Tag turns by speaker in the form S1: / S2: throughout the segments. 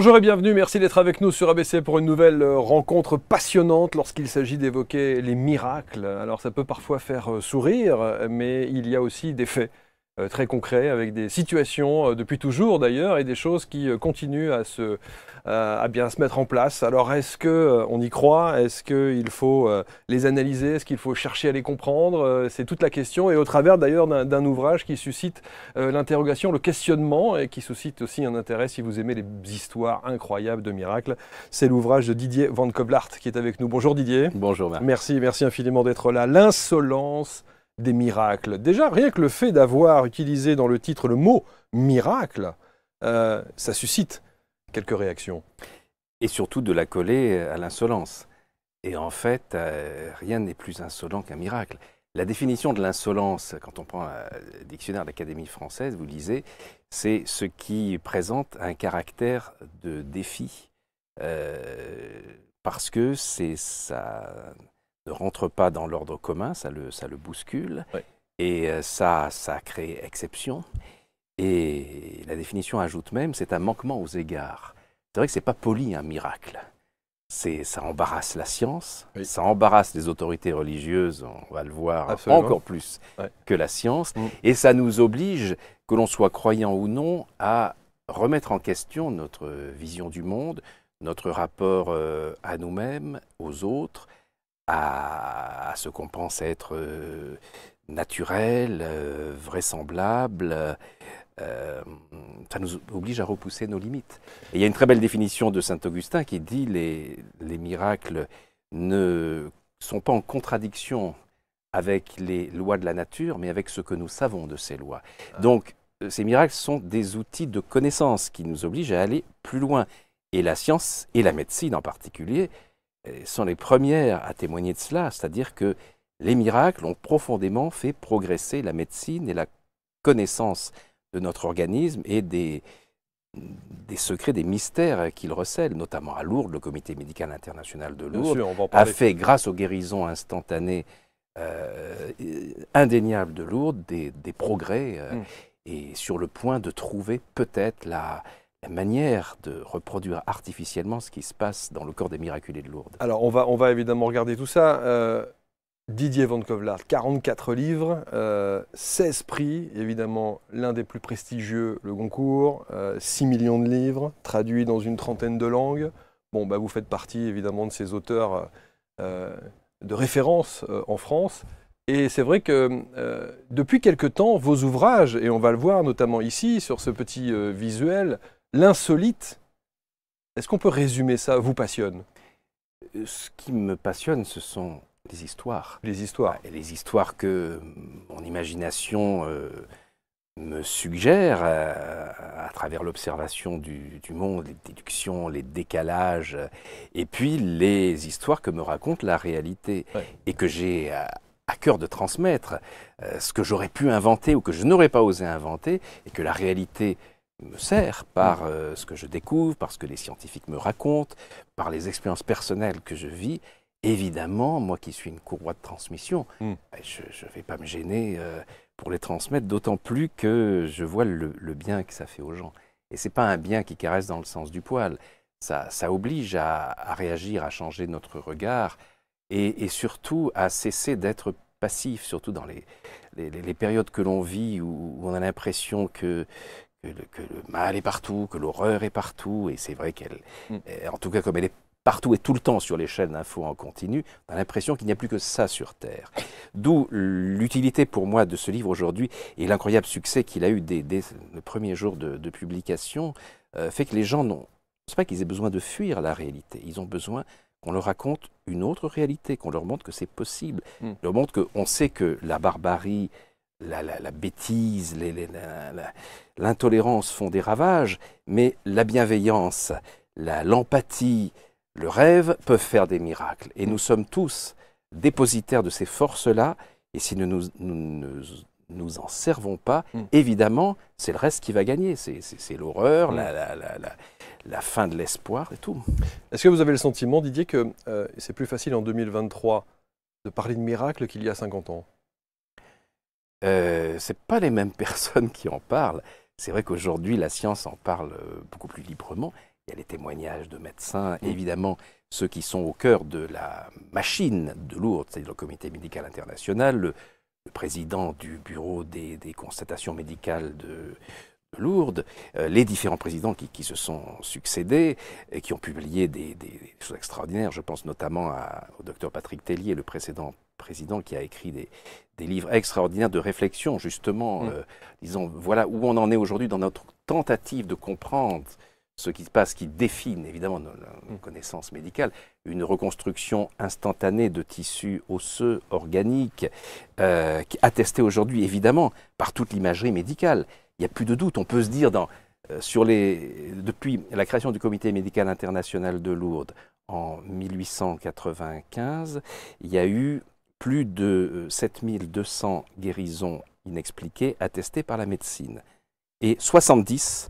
S1: Bonjour et bienvenue, merci d'être avec nous sur ABC pour une nouvelle euh, rencontre passionnante lorsqu'il s'agit d'évoquer les miracles. Alors ça peut parfois faire euh, sourire, mais il y a aussi des faits euh, très concret, avec des situations euh, depuis toujours d'ailleurs, et des choses qui euh, continuent à, se, à bien se mettre en place. Alors est-ce qu'on y croit Est-ce qu'il faut les analyser Est-ce qu'il faut chercher à les comprendre C'est toute la question, et au travers d'ailleurs d'un ouvrage qui suscite l'interrogation, le questionnement, et qui suscite aussi un intérêt si vous aimez les histoires incroyables de miracles. C'est l'ouvrage de Didier Van Koblart qui est avec nous. Bonjour Didier. Bonjour. Marc. Merci, merci infiniment d'être là. L'insolence des miracles. Déjà, rien que le fait d'avoir utilisé dans le titre le mot
S2: miracle, euh, ça suscite quelques réactions. Et surtout de la coller à l'insolence. Et en fait, euh, rien n'est plus insolent qu'un miracle. La définition de l'insolence, quand on prend euh, le dictionnaire de l'Académie française, vous lisez, c'est ce qui présente un caractère de défi. parce que c'est ça ne rentre pas dans l'ordre commun, ça le, ça le bouscule. Et euh, ça, ça crée exception. Et la définition ajoute même, c'est un manquement aux égards. C'est vrai que ce n'est pas poli un miracle. C'est, ça embarrasse la science, ça embarrasse les autorités religieuses, on va le voir encore plus que la science, mm. et ça nous oblige, que l'on soit croyant ou non, à remettre en question notre vision du monde, notre rapport euh, à nous-mêmes, aux autres, à, ce qu'on pense être euh, naturel, euh, vraisemblable. Euh, ça nous oblige à repousser nos limites. il y a une très belle définition de saint Augustin qui dit les, les miracles ne sont pas en contradiction avec les lois de la nature, mais avec ce que nous savons de ces lois. Ah. Donc, ces miracles sont des outils de connaissance qui nous obligent à aller plus loin. Et la science, et la médecine en particulier, sont les premières à témoigner de cela, c'est-à-dire que les miracles ont profondément fait progresser la médecine et la connaissance de notre organisme et des, secrets, des mystères qu'il recèle, notamment à Lourdes, le comité médical international de Lourdes a fait, grâce aux guérisons instantanées euh, indéniables de Lourdes, des, progrès euh, mm. et sur le point de trouver peut-être la, la manière de reproduire artificiellement ce qui se passe dans le corps des miraculés de Lourdes.
S1: Alors on va, on va évidemment regarder tout ça. Euh, Didier Van quarante 44 livres, 16 euh, prix, évidemment l'un des plus prestigieux, le Goncourt, 6 euh, millions de livres, traduits dans une trentaine de langues. Bon, bah, vous faites partie évidemment de ces auteurs de référence en France. Et c'est vrai que depuis quelque temps, vos ouvrages, et on va le voir notamment ici sur ce petit visuel, l'insolite, est-ce qu'on peut résumer ça, vous passionne
S2: euh, Ce qui me passionne, ce sont les histoires. Les histoires. Et les histoires que mon imagination euh, me suggère euh, à travers l'observation du, monde, les déductions, les décalages, et puis les histoires que me raconte la réalité et que j'ai à, cœur de transmettre, ce que j'aurais pu inventer ou que je n'aurais pas osé inventer, et que la réalité me sert, par euh, ce que je découvre, par ce que les scientifiques me racontent, par les expériences personnelles que je vis, évidemment, moi qui suis une courroie de transmission, hmm. ben, je ne vais pas me gêner euh, pour les transmettre, d'autant plus que je vois le, bien que ça fait aux gens. Et ce n'est pas un bien qui caresse dans le sens du poil. Ça, oblige à, réagir, à changer notre regard et, surtout à cesser d'être passif, surtout dans les, les, périodes que l'on vit où, on a l'impression que, que le, mal est partout, que l'horreur est partout, et c'est vrai qu'elle, mm. en tout cas comme elle est partout et tout le temps sur les chaînes d'infos en continu, on a l'impression qu'il n'y a plus que ça sur Terre. D'où l'utilité pour moi de ce livre aujourd'hui et l'incroyable succès qu'il a eu dès, le premier jour de, publication euh, fait que les gens n'ont... pas qu'ils aient besoin de fuir la réalité, ils ont besoin qu'on leur raconte une autre réalité, qu'on leur montre que c'est possible, qu'on mm. leur montre qu'on sait que la barbarie, la, bêtise, l'intolérance font des ravages, mais la bienveillance, l'empathie, le rêve peuvent faire des miracles. Et nous sommes tous dépositaires de ces forces-là, et si nous, nous, nous, en servons pas, hmm. évidemment, c'est le reste qui va gagner. C'est l'horreur, hmm. la, fin de l'espoir et tout. Est-ce que vous avez le
S1: sentiment, Didier, que euh, c'est plus facile en 2023 de parler de miracles qu'il y a 50 ans
S2: ne euh, c'est pas les mêmes personnes qui en parlent. C'est vrai qu'aujourd'hui, la science en parle euh, beaucoup plus librement. Il y a les témoignages de médecins, mm. évidemment, ceux qui sont au cœur de la machine de Lourdes, c'est-à-dire le comité médical international, le, président du bureau des, constatations médicales de, Lourdes, euh, les différents présidents qui, se sont succédés et qui ont publié des, choses extraordinaires. Je pense notamment au docteur Patrick Tellier, le précédent président qui a écrit des, livres extraordinaires de réflexion, justement, mm. euh, disons, voilà où on en est aujourd'hui dans notre tentative de comprendre ce qui se passe, qui définit, évidemment nos, mm. connaissances médicales, une reconstruction instantanée de tissus osseux, organiques, euh, attestée aujourd'hui évidemment par toute l'imagerie médicale. Il n'y a plus de doute, on peut se dire dans, euh, sur les, depuis la création du comité médical international de Lourdes en 1895, il y a eu plus de 7200 euh, guérisons inexpliquées attestées par la médecine et 70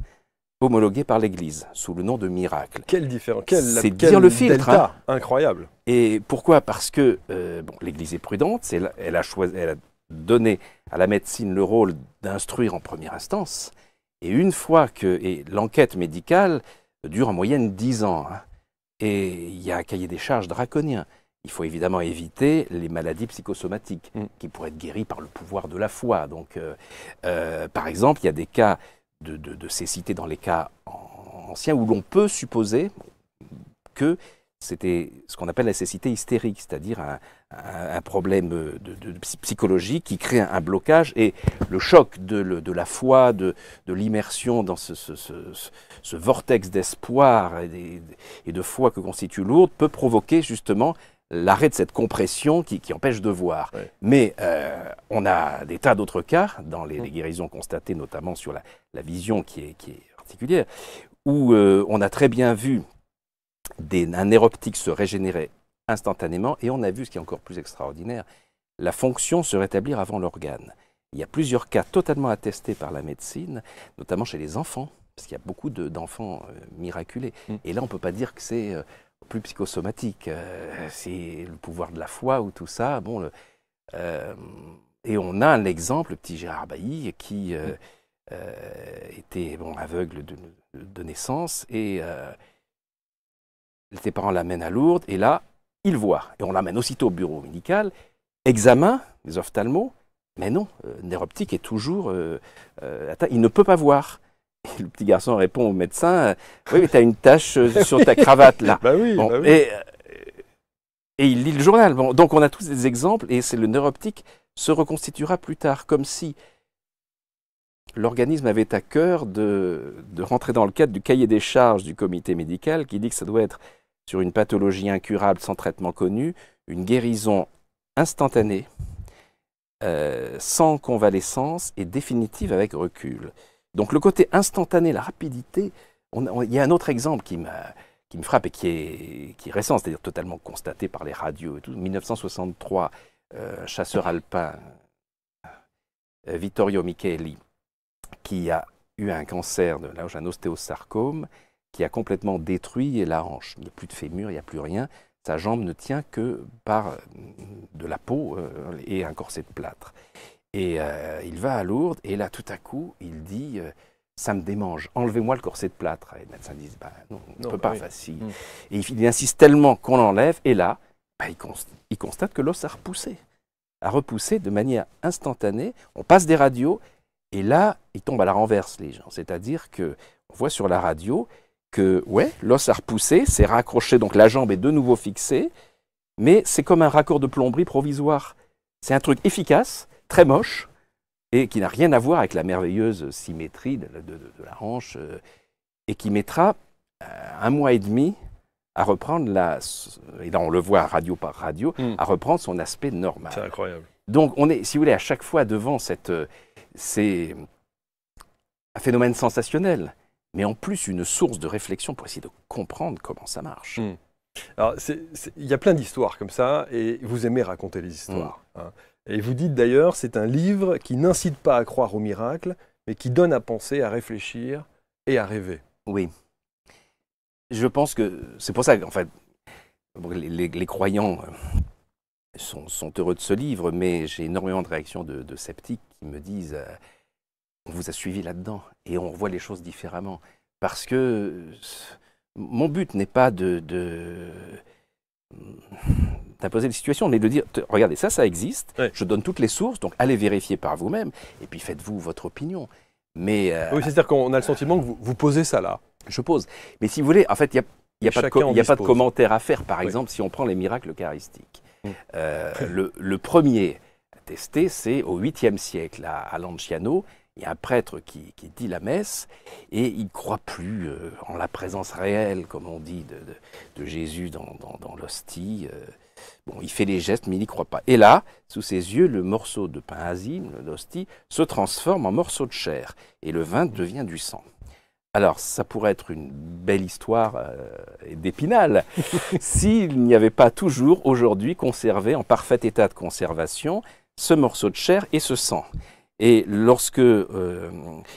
S2: homologuées par l'Église sous le nom de miracle. Quelle différence C'est dire le filtre. Hein. Incroyable. Et pourquoi Parce que euh, l'Église est prudente, elle, a choisi, donné à la médecine le rôle d'instruire en première instance. Et une fois que l'enquête médicale dure en moyenne 10 ans, hein. et il y a un cahier des charges draconien. Il faut évidemment éviter les maladies psychosomatiques mm. qui pourraient être guéries par le pouvoir de la foi. Donc, euh, euh, par exemple, il y a des cas de, cécité dans les cas anciens où l'on peut supposer que c'était ce qu'on appelle la cécité hystérique, c'est-à-dire un, problème de, psychologie qui crée un, blocage et le choc de, la foi, de, l'immersion dans ce, vortex d'espoir et, de foi que constitue l'ourde peut provoquer justement l'arrêt de cette compression qui, empêche de voir. Mais euh, on a des tas d'autres cas, dans les, mm. guérisons constatées notamment sur la, vision qui est, qui est, particulière, où euh, on a très bien vu des, un nerf optique se régénérer instantanément, et on a vu, ce qui est encore plus extraordinaire, la fonction se rétablir avant l'organe. Il y a plusieurs cas totalement attestés par la médecine, notamment chez les enfants, parce qu'il y a beaucoup d'enfants euh, miraculés. Mm. Et là, on ne peut pas dire que c'est plus psychosomatique. Euh, c'est le pouvoir de la foi ou tout ça. Bon, euh, et on a l'exemple, le petit Gérard Bailly, qui euh, était bon, aveugle de, naissance et ses parents l'amènent à Lourdes et là, il voit. Et on l'amène aussitôt au bureau médical. Examen, des ophtalmos, mais non, euh, est toujours Il ne peut pas voir. le petit garçon répond au médecin Oui, mais tu as une tache euh, sur ta cravate, là. Bah bah euh, et, il lit le journal. donc on a tous des exemples, et c'est le neuroptique se reconstituera plus tard, comme si l'organisme avait à cœur de, rentrer dans le cadre du cahier des charges du comité médical qui dit que ça doit être sur une pathologie incurable sans traitement connu, une guérison instantanée, euh, sans convalescence et définitive avec recul. Donc le côté instantané, la rapidité, il y a un autre exemple qui, me frappe et qui est, récent, c'est-à-dire totalement constaté par les radios et tout. 1963, euh, chasseur alpin, euh, Vittorio Micheli, qui a eu un cancer de l'âge, un ostéosarcome, qui a complètement détruit la hanche. Il n'y a plus de fémur, il n'y a plus rien. Sa jambe ne tient que par euh, de la peau et un corset de plâtre. Et euh, il va à Lourdes, et là, tout à coup, il dit euh, Ça me démange, enlevez-moi le corset de plâtre. Et les médecins dit bah, Non, on ne peut bah pas. Facile. Mm. Et il, insiste tellement qu'on l'enlève, et là, bah, il, constate, que l'os a repoussé, a repoussé de manière instantanée. On passe des radios, et là, il tombe à la renverse, les gens. C'est-à-dire que on voit sur la radio que, ouais, l'os a repoussé, c'est raccroché, donc la jambe est de nouveau fixée, mais c'est comme un raccord de plomberie provisoire. C'est un truc efficace très moche et qui n'a rien à voir avec la merveilleuse symétrie de, la hanche euh, et qui mettra euh, un mois et demi à reprendre la, et là on le voit radio par radio, hmm. à reprendre son aspect normal. C'est incroyable. Donc on est, si vous voulez, à chaque fois devant cette, euh, c'est un phénomène sensationnel, mais en plus une source de réflexion pour essayer de comprendre comment ça marche. Hmm. Alors
S1: il y a plein d'histoires comme ça, et vous aimez raconter les histoires. Hmm. Hein. Et vous dites d'ailleurs, c'est un livre qui n'incite pas à croire au miracle, mais qui donne à penser, à réfléchir
S2: et à rêver. Oui. Je pense que c'est pour ça qu'en fait, les, croyants euh, sont, heureux de ce livre, mais j'ai énormément de réactions de, sceptiques qui me disent euh, on vous a suivi là-dedans et on voit les choses différemment. Parce que euh, mon but n'est pas de d'imposer des situations, mais de dire, regardez, ça, ça existe, je donne toutes les sources, donc allez vérifier par vous-même, et puis faites-vous votre opinion. Mais, euh, oui, c'est-à-dire qu'on a le sentiment que vous, vous, posez ça là. Je pose. Mais si vous voulez, en fait, il n'y a, pas, de, de commentaire à faire. Par exemple, si on prend les miracles eucharistiques, mm. euh, le, le, premier testé, c'est au 8e siècle, à, Lanciano, il y a un prêtre qui, dit la messe et il ne croit plus euh, en la présence réelle, comme on dit, de, Jésus dans, dans, l'hostie. Bon, il fait les gestes, mais il n'y croit pas. Et là, sous ses yeux, le morceau de pain asile, l'hostie, se transforme en morceau de chair, et le vin devient du sang. Alors, ça pourrait être une belle histoire euh, d'épinal s'il n'y avait pas toujours aujourd'hui conservé en parfait état de conservation ce morceau de chair et ce sang. Et, lorsque, euh,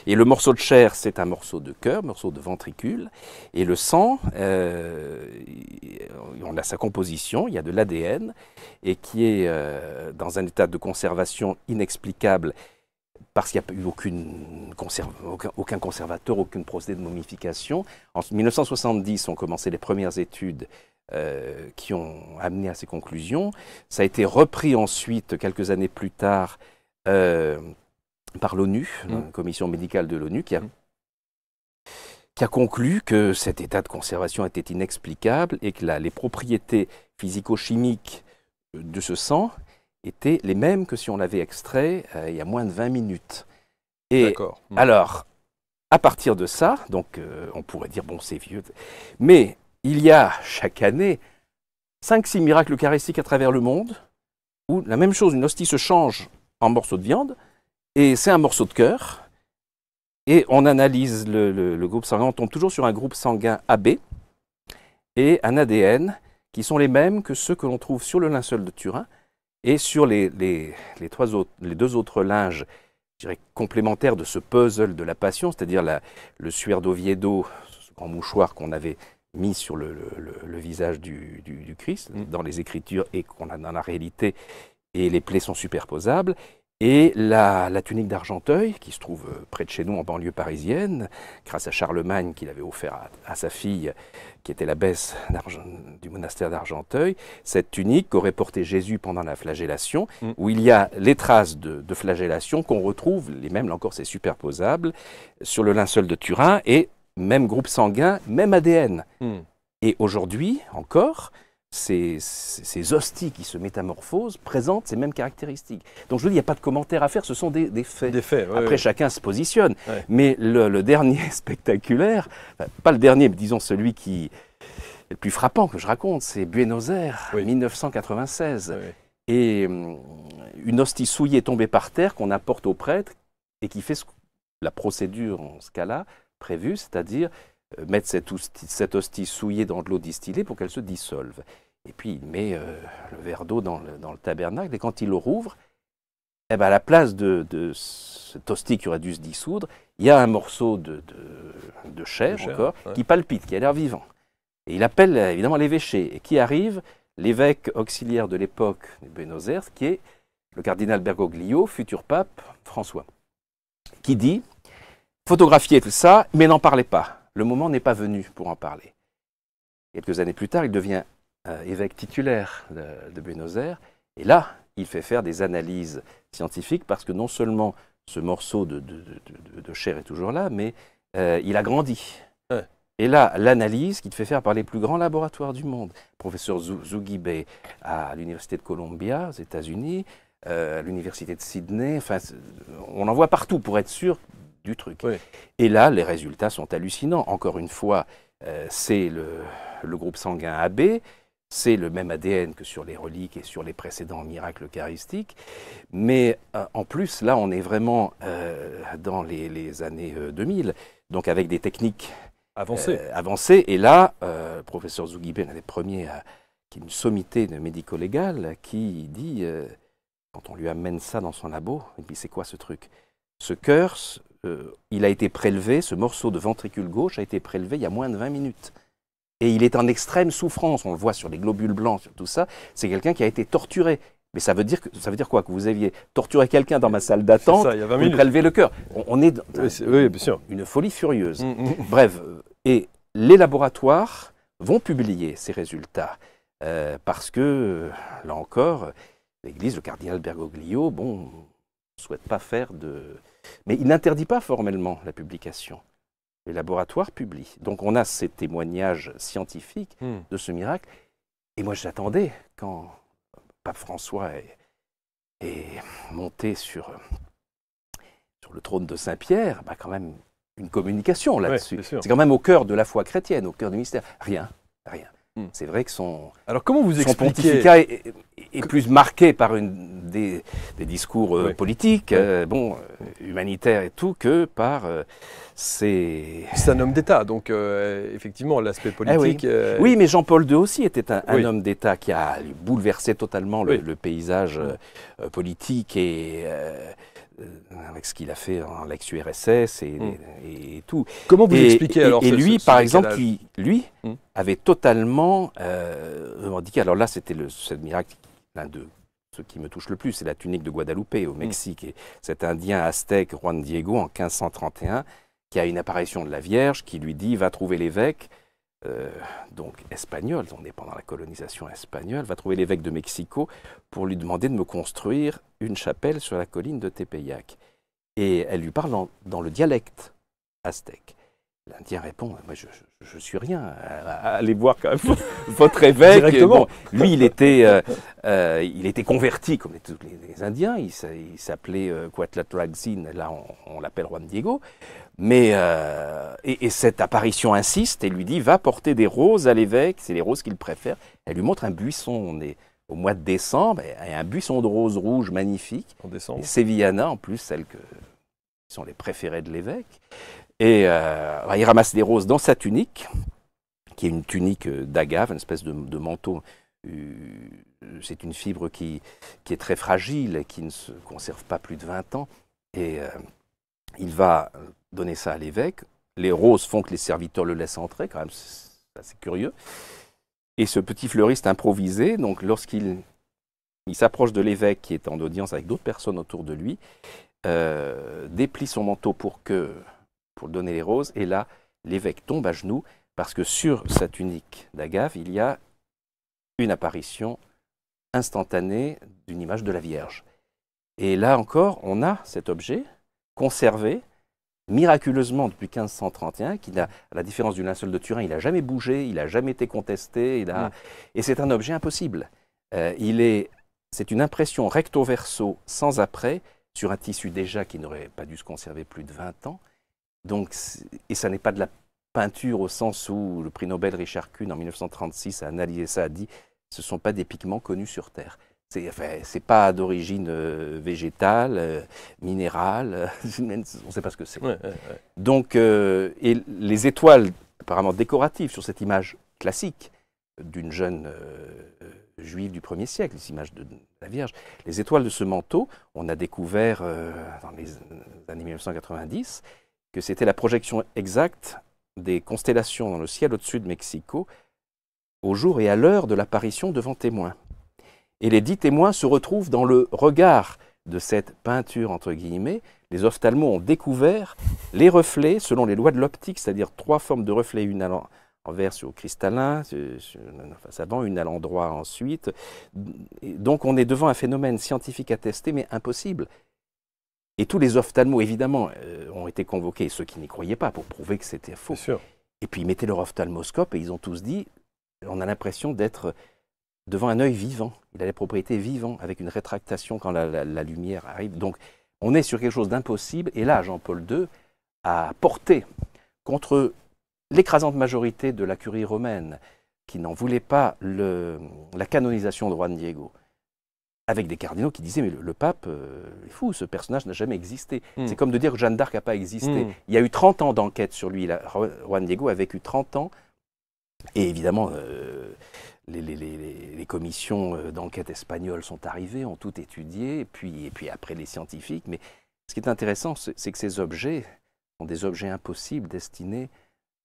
S2: et le morceau de chair, c'est un morceau de cœur, morceau de ventricule. Et le sang, euh, on a sa composition, il y a de l'ADN, et qui est euh, dans un état de conservation inexplicable parce qu'il n'y a eu aucune aucun, conservateur, aucune procédé de momification. En 1970 ont commencé les premières études qui ont amené à ces conclusions. Ça a été repris ensuite, quelques années plus tard, euh, par l'ONU, mm. la commission médicale de l'ONU, qui a, mm. qui a conclu que cet état de conservation était inexplicable et que les propriétés physico-chimiques euh, de ce sang étaient les mêmes que si on l'avait extrait euh, il y a moins de 20 minutes. Et mm. alors, à partir de ça, donc euh, on pourrait dire, bon, c'est vieux, mais il y a chaque année 5-6 miracles eucharistiques à travers le monde où la même chose, une hostie se change en morceau de viande, et c'est un morceau de cœur. Et on analyse le, groupe sanguin. On tombe toujours sur un groupe sanguin AB et un ADN qui sont les mêmes que ceux que l'on trouve sur le linceul de Turin et sur les, deux autres linges dirais, complémentaires de ce puzzle de la passion, c'est-à-dire le suaire d'Oviedo, ce grand mouchoir qu'on avait mis sur le, visage du, Christ mm. dans les Écritures et qu'on a dans la réalité, et les plaies sont superposables, et la, tunique d'Argenteuil, qui se trouve euh, près de chez nous en banlieue parisienne, grâce à Charlemagne qu'il avait offert à, sa fille, qui était l'abbesse du monastère d'Argenteuil, cette tunique aurait porté Jésus pendant la flagellation, mm. où il y a les traces de, flagellation qu'on retrouve, les mêmes, là encore c'est superposable, sur le linceul de Turin, et même groupe sanguin, même ADN. Mm. Et aujourd'hui encore, ces, ces, hosties qui se métamorphosent présentent ces mêmes caractéristiques. Donc je dis, il n'y a pas de commentaire à faire, ce sont des, faits. Des faits Après, chacun se positionne. Mais le, dernier spectaculaire, pas le dernier, mais disons celui qui est le plus frappant que je raconte, c'est Buenos Aires, 1996. Et hum, une hostie souillée tombée par terre qu'on apporte au prêtre et qui fait la procédure, en ce cas-là, prévue, c'est-à-dire euh, mettre cette cette hostie souillée dans de l'eau distillée pour qu'elle se dissolve. Et puis il met euh, le verre d'eau dans, le, tabernacle, et quand il le rouvre, eh ben, à la place de, de ce toastie qui aurait dû se dissoudre, il y a un morceau de, de, chair, encore, qui palpite, qui a l'air vivant. Et il appelle euh, évidemment l'évêché, et qui arrive L'évêque auxiliaire de l'époque de Buenos Aires, qui est le cardinal Bergoglio, futur pape François, qui dit photographiez tout ça, mais n'en parlez pas. Le moment n'est pas venu pour en parler. Quelques années plus tard, il devient euh, évêque titulaire de, Buenos Aires. Et là, il fait faire des analyses scientifiques parce que non seulement ce morceau de, chair est toujours là, mais euh, il a grandi. Et là, l'analyse qu'il fait faire par les plus grands laboratoires du monde, professeur Zugibe à l'Université de Columbia aux États-Unis, à euh, l'Université de Sydney, enfin, on en voit partout pour être sûr du truc. Et là, les résultats sont hallucinants. Encore une fois, c'est le, groupe sanguin AB c'est le même ADN que sur les reliques et sur les précédents miracles eucharistiques. Mais euh, en plus, là, on est vraiment euh, dans les, années 2000, euh, donc avec des techniques avancées. avancées. Et là, le professeur Zougibé, l'un des premiers, qui est une sommité médico-légale, qui dit, quand on lui amène ça dans son labo, il dit, c'est quoi ce truc Ce cœur, il a été prélevé, ce morceau de ventricule gauche a été prélevé il y a moins de 20 minutes et il est en extrême souffrance. On le voit sur les globules blancs, sur tout ça. C'est quelqu'un qui a été torturé. Mais ça veut dire, que, ça veut dire quoi Que vous aviez torturé quelqu'un dans ma salle d'attente, pour relever le cœur. On, est dans bien sûr. une folie furieuse. Mm, mm. Bref, euh, et les laboratoires vont publier ces résultats euh, parce que, euh, là encore, l'Église, le cardinal Bergoglio, bon, ne souhaite pas faire de... Mais il n'interdit pas formellement la publication les laboratoires publient. Donc on a ces témoignages scientifiques hmm. de ce miracle. Et moi j'attendais quand Pape François est, monté sur, sur, le trône de Saint-Pierre, bah, quand même une communication là-dessus. C'est quand même au cœur de la foi chrétienne, au cœur du mystère. Rien, rien. Hmm. C'est vrai que son, pontificat est, plus marqué par une, des, discours euh, politiques, euh, bon, euh, humanitaires et tout, que par ses... C'est un homme d'État, donc effectivement, l'aspect eh politique... oui. mais Jean-Paul II aussi était un, homme d'État qui a bouleversé totalement le paysage politique et euh, avec ce qu'il a fait en l'ex-URSS hmm. et, tout. Comment vous expliquez alors Et, et lui, par exemple, qui, lui, hmm. avait totalement euh, Alors là, c'était le miracle, l'un de ce qui me touche le plus, c'est la tunique de Guadalupe au hmm. Mexique. Et cet Indien aztèque, Juan Diego, en 1531, qui a une apparition de la Vierge qui lui dit Va trouver l'évêque. Euh, donc espagnol, on est pendant la colonisation espagnole, va trouver l'évêque de Mexico pour lui demander de me construire une chapelle sur la colline de Tepeyac. Et elle lui parle dans le dialecte aztèque. L'Indien répond Moi, je, je, suis rien. Allez voir quand votre évêque. lui, il était, euh, euh, il était converti comme tous les, Indiens. Il, s'appelait euh, Là, on l'appelle Juan Diego. Mais euh, et, cette apparition insiste et lui dit va porter des roses à l'évêque, c'est les roses qu'il préfère. Elle lui montre un buisson. On est au mois de décembre et un buisson de roses rouges magnifiques. En décembre. Sévillana en plus, celles que sont les préférées de l'évêque. Et euh, il ramasse des roses dans sa tunique, qui est une tunique d'agave, une espèce de, manteau. Euh, c'est une fibre qui, qui est très fragile et qui ne se conserve pas plus de 20 ans. Et il va donner ça à l'évêque. Les roses font que les serviteurs le laissent entrer, quand même, c'est curieux. Et ce petit fleuriste improvisé, donc lorsqu'il il s'approche de l'évêque qui est en audience avec d'autres personnes autour de lui, euh, déplie son manteau pour que pour donner les roses, et là, l'évêque tombe à genoux parce que sur sa tunique d'agave, il y a une apparition instantanée d'une image de la Vierge. Et là encore, on a cet objet conservé miraculeusement depuis 1531, qui à la différence du linceul de Turin, il n'a jamais bougé, il n'a jamais été contesté, mm. et c'est un objet impossible. Euh, il est, c'est une impression recto verso sans après sur un tissu déjà qui n'aurait pas dû se conserver plus de 20 ans. Donc, et ça n'est pas de la peinture au sens où le prix Nobel Richard Kuhn en 1936 a analysé ça, a dit ce ne sont pas des pigments connus sur Terre. C'est enfin, pas d'origine euh, végétale, euh, minérale, euh, on ne sait pas ce que c'est. Donc, et les étoiles apparemment décoratives sur cette image classique d'une jeune juive du 1er siècle, les images de la Vierge, les étoiles de ce manteau, on a découvert dans les années 1990 que c'était la projection exacte des constellations dans le ciel au-dessus de Mexico au jour et à l'heure de l'apparition devant témoins. Et les dix témoins se retrouvent dans le regard de cette peinture, entre guillemets. Les ophtalmos ont découvert les reflets selon les lois de l'optique, c'est-à-dire trois formes de reflets, une allant envers sur cristallin, face avant, une à l'endroit ensuite. donc on est devant un phénomène scientifique attesté, mais impossible. Et tous les ophtalmos, évidemment, euh, ont été convoqués, ceux qui n'y croyaient pas, pour prouver que c'était faux. Et puis ils mettaient leur ophtalmoscope et ils ont tous dit, on a l'impression d'être devant un œil vivant. Il a les propriétés vivantes avec une rétractation quand la, lumière arrive. Donc on est sur quelque chose d'impossible. Et là, Jean-Paul II a porté contre l'écrasante majorité de la curie romaine qui n'en voulait pas la canonisation de Juan Diego avec des cardinaux qui disaient mais le, pape euh, est fou, ce personnage n'a jamais existé. Hmm. C'est comme de dire que Jeanne d'Arc n'a pas existé. Hmm. Il y a eu 30 ans d'enquête sur lui. Juan Diego a vécu 30 ans et évidemment euh, les, commissions euh, d'enquête espagnoles sont arrivées, ont tout étudié, et puis, après les scientifiques. Mais ce qui est intéressant, c'est que ces objets sont des objets impossibles destinés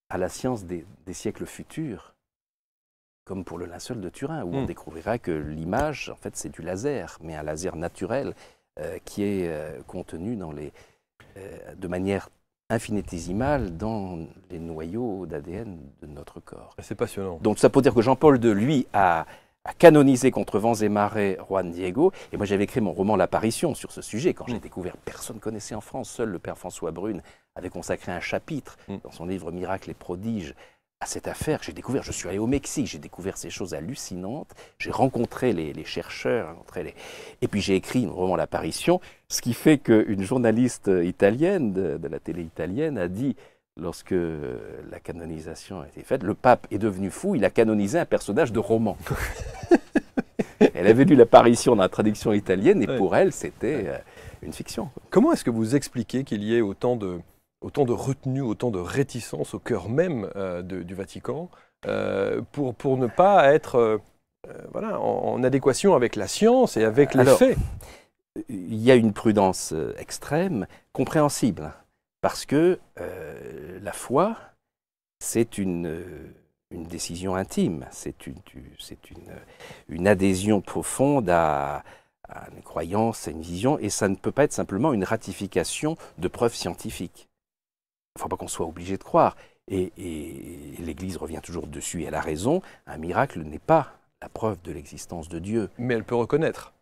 S2: à la science des, siècles futurs, comme pour le linceul de Turin, où on hmm. découvrira que l'image, en fait, c'est du laser, mais un laser naturel euh, qui est euh, contenu dans les, de manière infinitésimale dans les noyaux d'ADN de notre corps. C'est passionnant. Donc ça peut dire que Jean-Paul II, lui, a, canonisé contre vents et marées Juan Diego. Et moi j'avais écrit mon roman L'apparition sur ce sujet. Quand j'ai mm. découvert, personne ne connaissait en France. Seul le père François Brune avait consacré un chapitre mm. dans son livre Miracles et prodiges à cette affaire, j'ai découvert, je suis allé au Mexique, j'ai découvert ces choses hallucinantes, j'ai rencontré les, chercheurs, rencontré les... et puis j'ai écrit un roman L'apparition, ce qui fait qu'une journaliste italienne de, la télé italienne a dit, lorsque la canonisation a été faite, le pape est devenu fou, il a canonisé un personnage de roman. elle avait lu L'apparition dans la traduction italienne, et pour elle, c'était euh, une fiction.
S1: Comment est-ce que vous expliquez qu'il y ait autant de autant de retenue, autant de réticence au cœur même euh, du Vatican euh, pour, pour ne pas être euh,
S2: voilà, en, adéquation avec la science et avec les faits Il y a une prudence extrême, compréhensible, parce que la foi, c'est une, une décision intime, c'est une, une, une adhésion profonde à, à une croyance, à une vision, et ça ne peut pas être simplement une ratification de preuves scientifiques faut pas qu'on soit obligé de croire, et, l'Église revient toujours dessus et elle a raison, un miracle n'est pas la preuve de l'existence de Dieu.
S1: Mais elle peut reconnaître.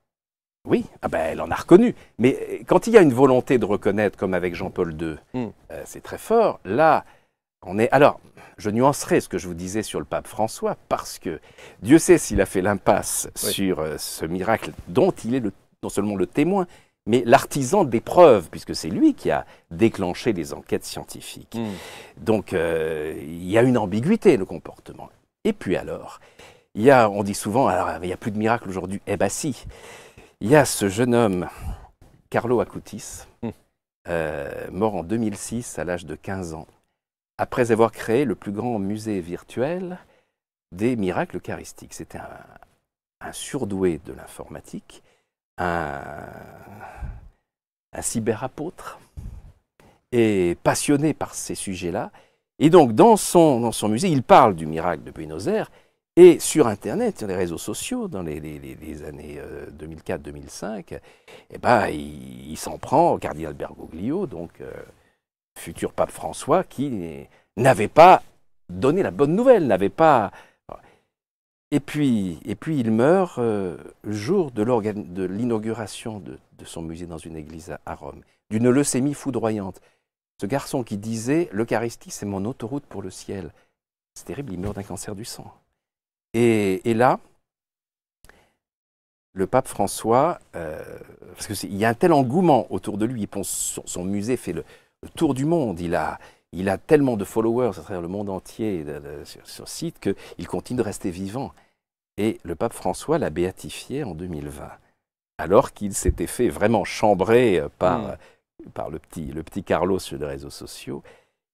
S2: Oui, ah ben elle en a reconnu. Mais euh, quand il y a une volonté de reconnaître, comme avec Jean-Paul II, hmm. euh, c'est très fort. Là, on est. Alors, je nuancerai ce que je vous disais sur le pape François, parce que Dieu sait s'il a fait l'impasse sur euh, ce miracle dont il est non seulement le témoin, mais l'artisan des preuves, puisque c'est lui qui a déclenché les enquêtes scientifiques. Hmm. Donc euh, il y a une ambiguïté, le comportement. Et puis alors, on dit souvent, il n'y a plus de miracles aujourd'hui, eh bien si, il y a ce jeune homme, Carlo Acutis, hmm. euh, mort en 2006 à l'âge de 15 ans, après avoir créé le plus grand musée virtuel des miracles eucharistiques. C'était un surdoué de l'informatique un, cyber cyberapôtre et passionné par ces sujets-là. Et donc, dans son, dans son musée, il parle du miracle de Buenos Aires. Et sur Internet, sur les réseaux sociaux, dans les, années 2004-2005, euh, eh ben, il, s'en prend au cardinal Bergoglio, donc euh, futur pape François, qui n'avait pas donné la bonne nouvelle, n'avait pas et puis, et puis il meurt le euh, jour de l'inauguration de, son musée dans une église à, Rome, d'une leucémie foudroyante. Ce garçon qui disait L'Eucharistie, c'est mon autoroute pour le ciel. C'est terrible, il meurt d'un cancer du sang. Et, là, le pape François, euh, parce qu'il y a un tel engouement autour de lui, il son, musée fait le, le tour du monde, il a, il a tellement de followers à travers le monde entier sur, sur site qu'il continue de rester vivant. Et le pape François l'a béatifié en 2020, alors qu'il s'était fait vraiment chambrer euh, hmm. euh, par, le, petit, le petit Carlos sur les réseaux sociaux.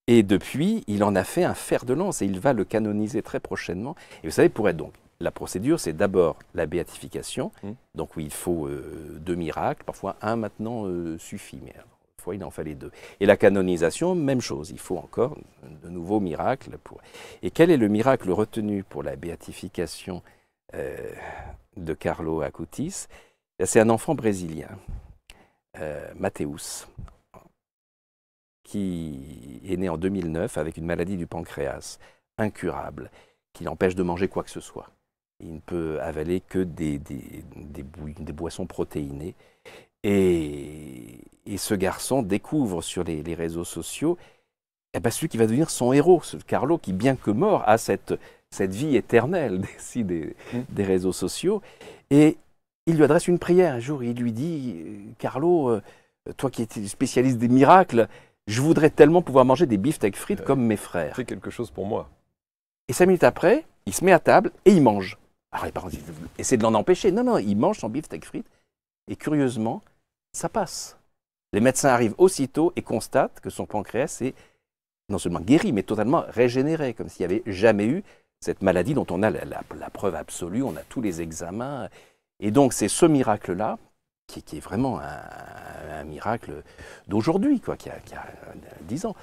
S2: Et depuis, il en a fait un fer de lance et il va le canoniser très prochainement. Et vous savez, pour être donc, la procédure, c'est d'abord la béatification. Hmm. Donc, oui, il faut euh, deux miracles. Parfois, un maintenant suffit. Mais, il en fallait deux. Et la canonisation, même chose. Il faut encore de nouveaux miracles. Et quel est le miracle retenu pour la béatification euh, de Carlo Acutis eh, C'est un enfant brésilien, euh, qui est né en 2009 avec une maladie du pancréas incurable, qui l'empêche de manger quoi que ce soit. Il ne peut avaler que des boissons protéinées. Et, ce garçon découvre sur les, réseaux sociaux eh ben, celui qui va devenir son héros, ce Carlo qui, bien que mort, a cette, cette vie éternelle des, mm. des, réseaux sociaux. Et il lui adresse une prière un jour. Il lui dit Carlo, euh, toi qui es spécialiste des miracles, je voudrais tellement pouvoir manger des beefsteak frites comme mes frères. Fais quelque chose pour moi. Et cinq minutes après, il se met à table et il mange. Alors les parents essaient de l'en empêcher. Non, non, il mange son beefsteak frites. Et curieusement, ça passe. Les médecins arrivent aussitôt et constatent que son pancréas est non seulement guéri, mais totalement régénéré, comme s'il n'y avait jamais eu cette maladie dont on a la, preuve absolue, on a tous les examens. Et donc c'est ce miracle-là qui, est vraiment un, miracle d'aujourd'hui, quoi, qui a, qui a ans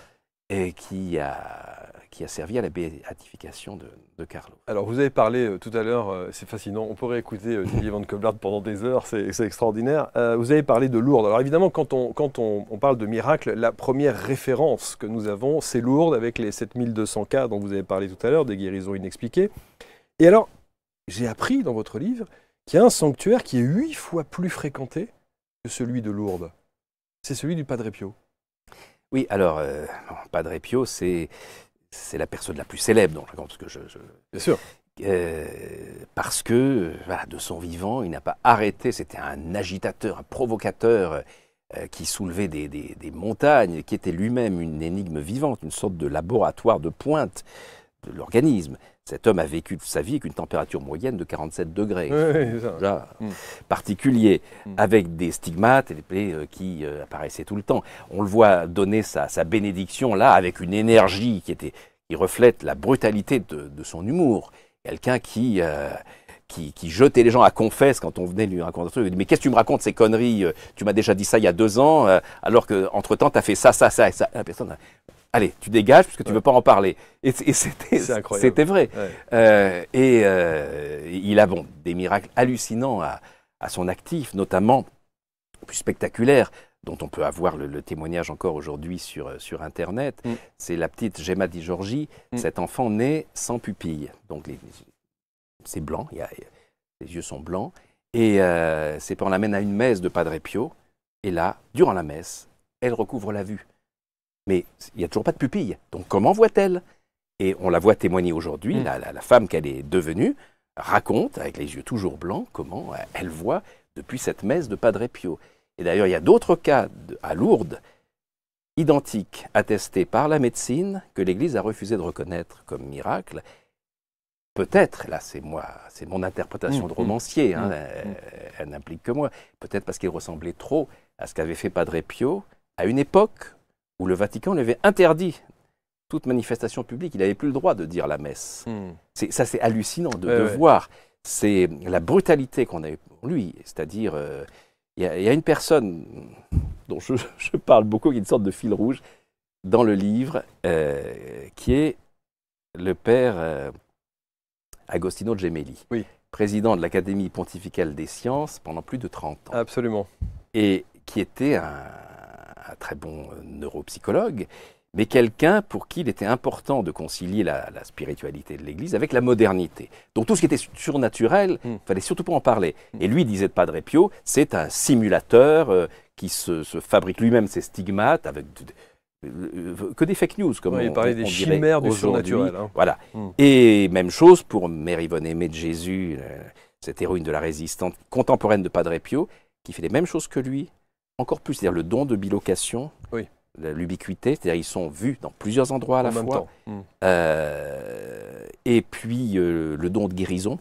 S2: et qui a, qui a servi à la béatification de, de Carlo.
S1: Alors, vous avez parlé euh, tout à l'heure, euh, c'est fascinant, on pourrait écouter euh, Didier Van Koblard pendant des heures, c'est extraordinaire. Euh, vous avez parlé de Lourdes. Alors, évidemment, quand, on, quand on, on, parle de miracle, la première référence que nous avons, c'est Lourdes, avec les 7200 cas dont vous avez parlé tout à l'heure, des guérisons inexpliquées. Et alors, j'ai appris dans votre livre qu'il y a un sanctuaire qui est huit fois plus fréquenté que celui de Lourdes. C'est celui du Padre Pio.
S2: Oui, alors, euh, Padre Pio, c'est la personne la plus célèbre donc je parce que je, Bien sûr. Euh, parce que, euh, de son vivant, il n'a pas arrêté. C'était un agitateur, un provocateur qui soulevait des, montagnes, qui était lui-même une énigme vivante, une sorte de laboratoire de pointe de l'organisme. Cet homme a vécu sa vie avec une température moyenne de 47 degrés. Mm. particulier, mm. avec des stigmates et des plaies euh, qui euh, apparaissaient tout le temps. On le voit donner sa, bénédiction là avec une énergie qui, reflète la brutalité de, son humour. Quelqu'un euh, qui, qui, jetait les gens à confesse quand on venait lui raconter un truc. Il dit, mais qu'est-ce que tu me racontes ces conneries Tu m'as déjà dit ça il y a deux ans, alors que entre temps tu as fait ça, ça, ça ça. personne allez, tu dégages puisque que tu ne veux pas en parler. Et, c'était vrai. Euh, et euh, il a des miracles hallucinants à, son actif, notamment plus spectaculaire, dont on peut avoir le, témoignage encore aujourd'hui sur, euh, Internet. Mm. C'est la petite Gemma Di Giorgi, mm. cet enfant naît sans pupille. Donc c'est blanc, les yeux sont blancs. Et c'est on l'amène à une messe de Padre Pio. Et là, durant la messe, elle recouvre la vue mais il n'y a toujours pas de pupille. Donc comment voit-elle Et on la voit témoigner aujourd'hui, mm. la, la, femme qu'elle est devenue raconte, avec les yeux toujours blancs, comment euh, elle voit depuis cette messe de Padre Pio. Et d'ailleurs, il y a d'autres cas à Lourdes, identiques, attestés par la médecine, que l'Église a refusé de reconnaître comme miracle. Peut-être, là c'est moi, c'est mon interprétation mm, de mm. romancier, hein, euh, elle, n'implique que moi, peut-être parce qu'il ressemblait trop à ce qu'avait fait Padre Pio à une époque où le Vatican lui avait interdit toute manifestation publique. Il n'avait plus le droit de dire la messe. Hmm. Ça, c'est hallucinant de, voir. C'est la brutalité qu'on a eu pour lui. C'est-à-dire, euh, il y, a une personne dont je, parle beaucoup, qui est une sorte de fil rouge dans le livre, euh, qui est le père euh, Agostino Gemelli, président de l'Académie pontificale des sciences pendant plus de 30 ans. Absolument. Et qui était un, très bon euh, neuropsychologue, mais quelqu'un pour qui il était important de concilier la, spiritualité de l'Église avec la modernité. Donc tout ce qui était surnaturel, hmm. il fallait surtout pas en parler. Hmm. Et lui disait de Padre Pio, c'est un simulateur euh, qui se, fabrique lui-même ses stigmates avec euh, que des fake news, comme on, il parlait des chimères du surnaturel. Hein. Voilà. Hmm. Et même chose pour Mère Yvonne Aimée de Jésus, cette héroïne de la résistance contemporaine de Padre Pio, qui fait les mêmes choses que lui, encore plus, c'est-à-dire le don de bilocation, l'ubiquité, c'est-à-dire ils sont vus dans plusieurs endroits à la fois. Hmm. Euh, et puis euh, le don de guérison,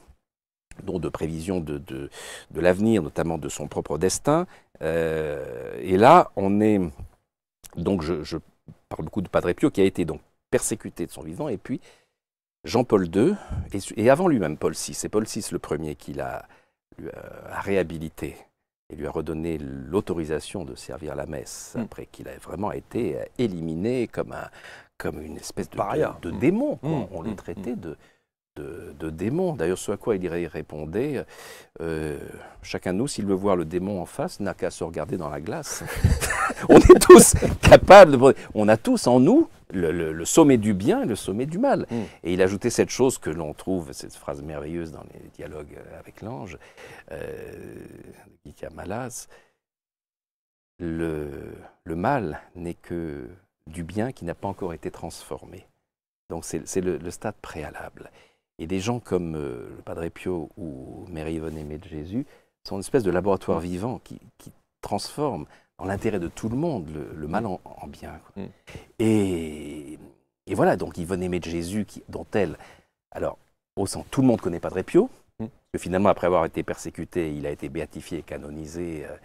S2: le don de prévision de, de, l'avenir, notamment de son propre destin. Euh, et là, on est. Donc, je, parle beaucoup de Padre Pio qui a été donc persécuté de son vivant, et puis Jean-Paul II, et, et avant lui-même Paul VI. C'est Paul VI le premier qui l'a réhabilité il lui a redonné l'autorisation de servir la messe, hmm. après qu'il avait vraiment été euh, éliminé comme, un, comme une espèce de, de, démon. Hmm. On hmm. le traité de, de, démon. D'ailleurs, ce à quoi il répondait, euh, chacun de nous, s'il veut voir le démon en face, n'a qu'à se regarder dans la glace. on est tous capables, on a tous en nous le, sommet du bien et le sommet du mal. Hmm. Et il ajoutait cette chose que l'on trouve, cette phrase merveilleuse dans les dialogues euh, avec l'ange, euh, Malas, le, le mal n'est que du bien qui n'a pas encore été transformé. Donc c'est le, stade préalable. Et des gens comme euh, le Padre Pio ou Mère Yvonne Aimée de Jésus sont une espèce de laboratoire vivant qui transforme l'intérêt de tout le monde, le, mal mm. en, bien. Mm. Et, voilà, donc Yvonne aimer de Jésus, dont elle. Alors, au sens, tout le monde connaît pas Pio, mm. que finalement, après avoir été persécuté, il a été béatifié et canonisé euh,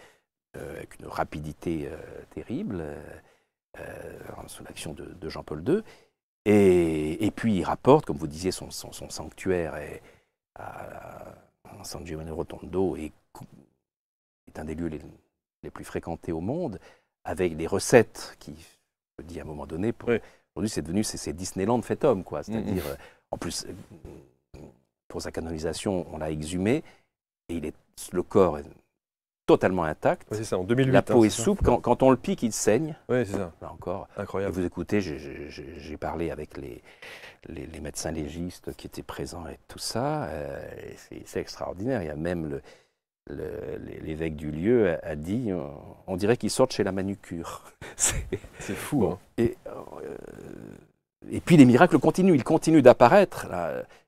S2: euh, avec une rapidité euh, terrible, sous l'action de, Jean-Paul II. Et, puis, il rapporte, comme vous disiez, son, sanctuaire est à, San Giovanni Rotondo et est un des lieux les les plus fréquentées au monde, avec des recettes qui, je le dis à un moment donné, aujourd'hui c'est devenu c'est, Disneyland fait homme, quoi. Mm-hmm. C'est-à-dire, euh, en plus, euh, pour sa canonisation, on l'a exhumé et il est, le corps est totalement intact. c'est ça, en 2008. La hein, peau est, souple. Quand, on le pique, il saigne. Oui, c'est ça. Là encore. Incroyable. vous écoutez, j'ai parlé avec les, les, médecins légistes qui étaient présents et tout ça. Euh, c'est extraordinaire. Il y a même le, l'évêque du lieu a, dit on, dirait qu'ils sortent chez la manucure. C'est fou. Hein. Et, euh, et, puis les miracles continuent, ils continuent d'apparaître.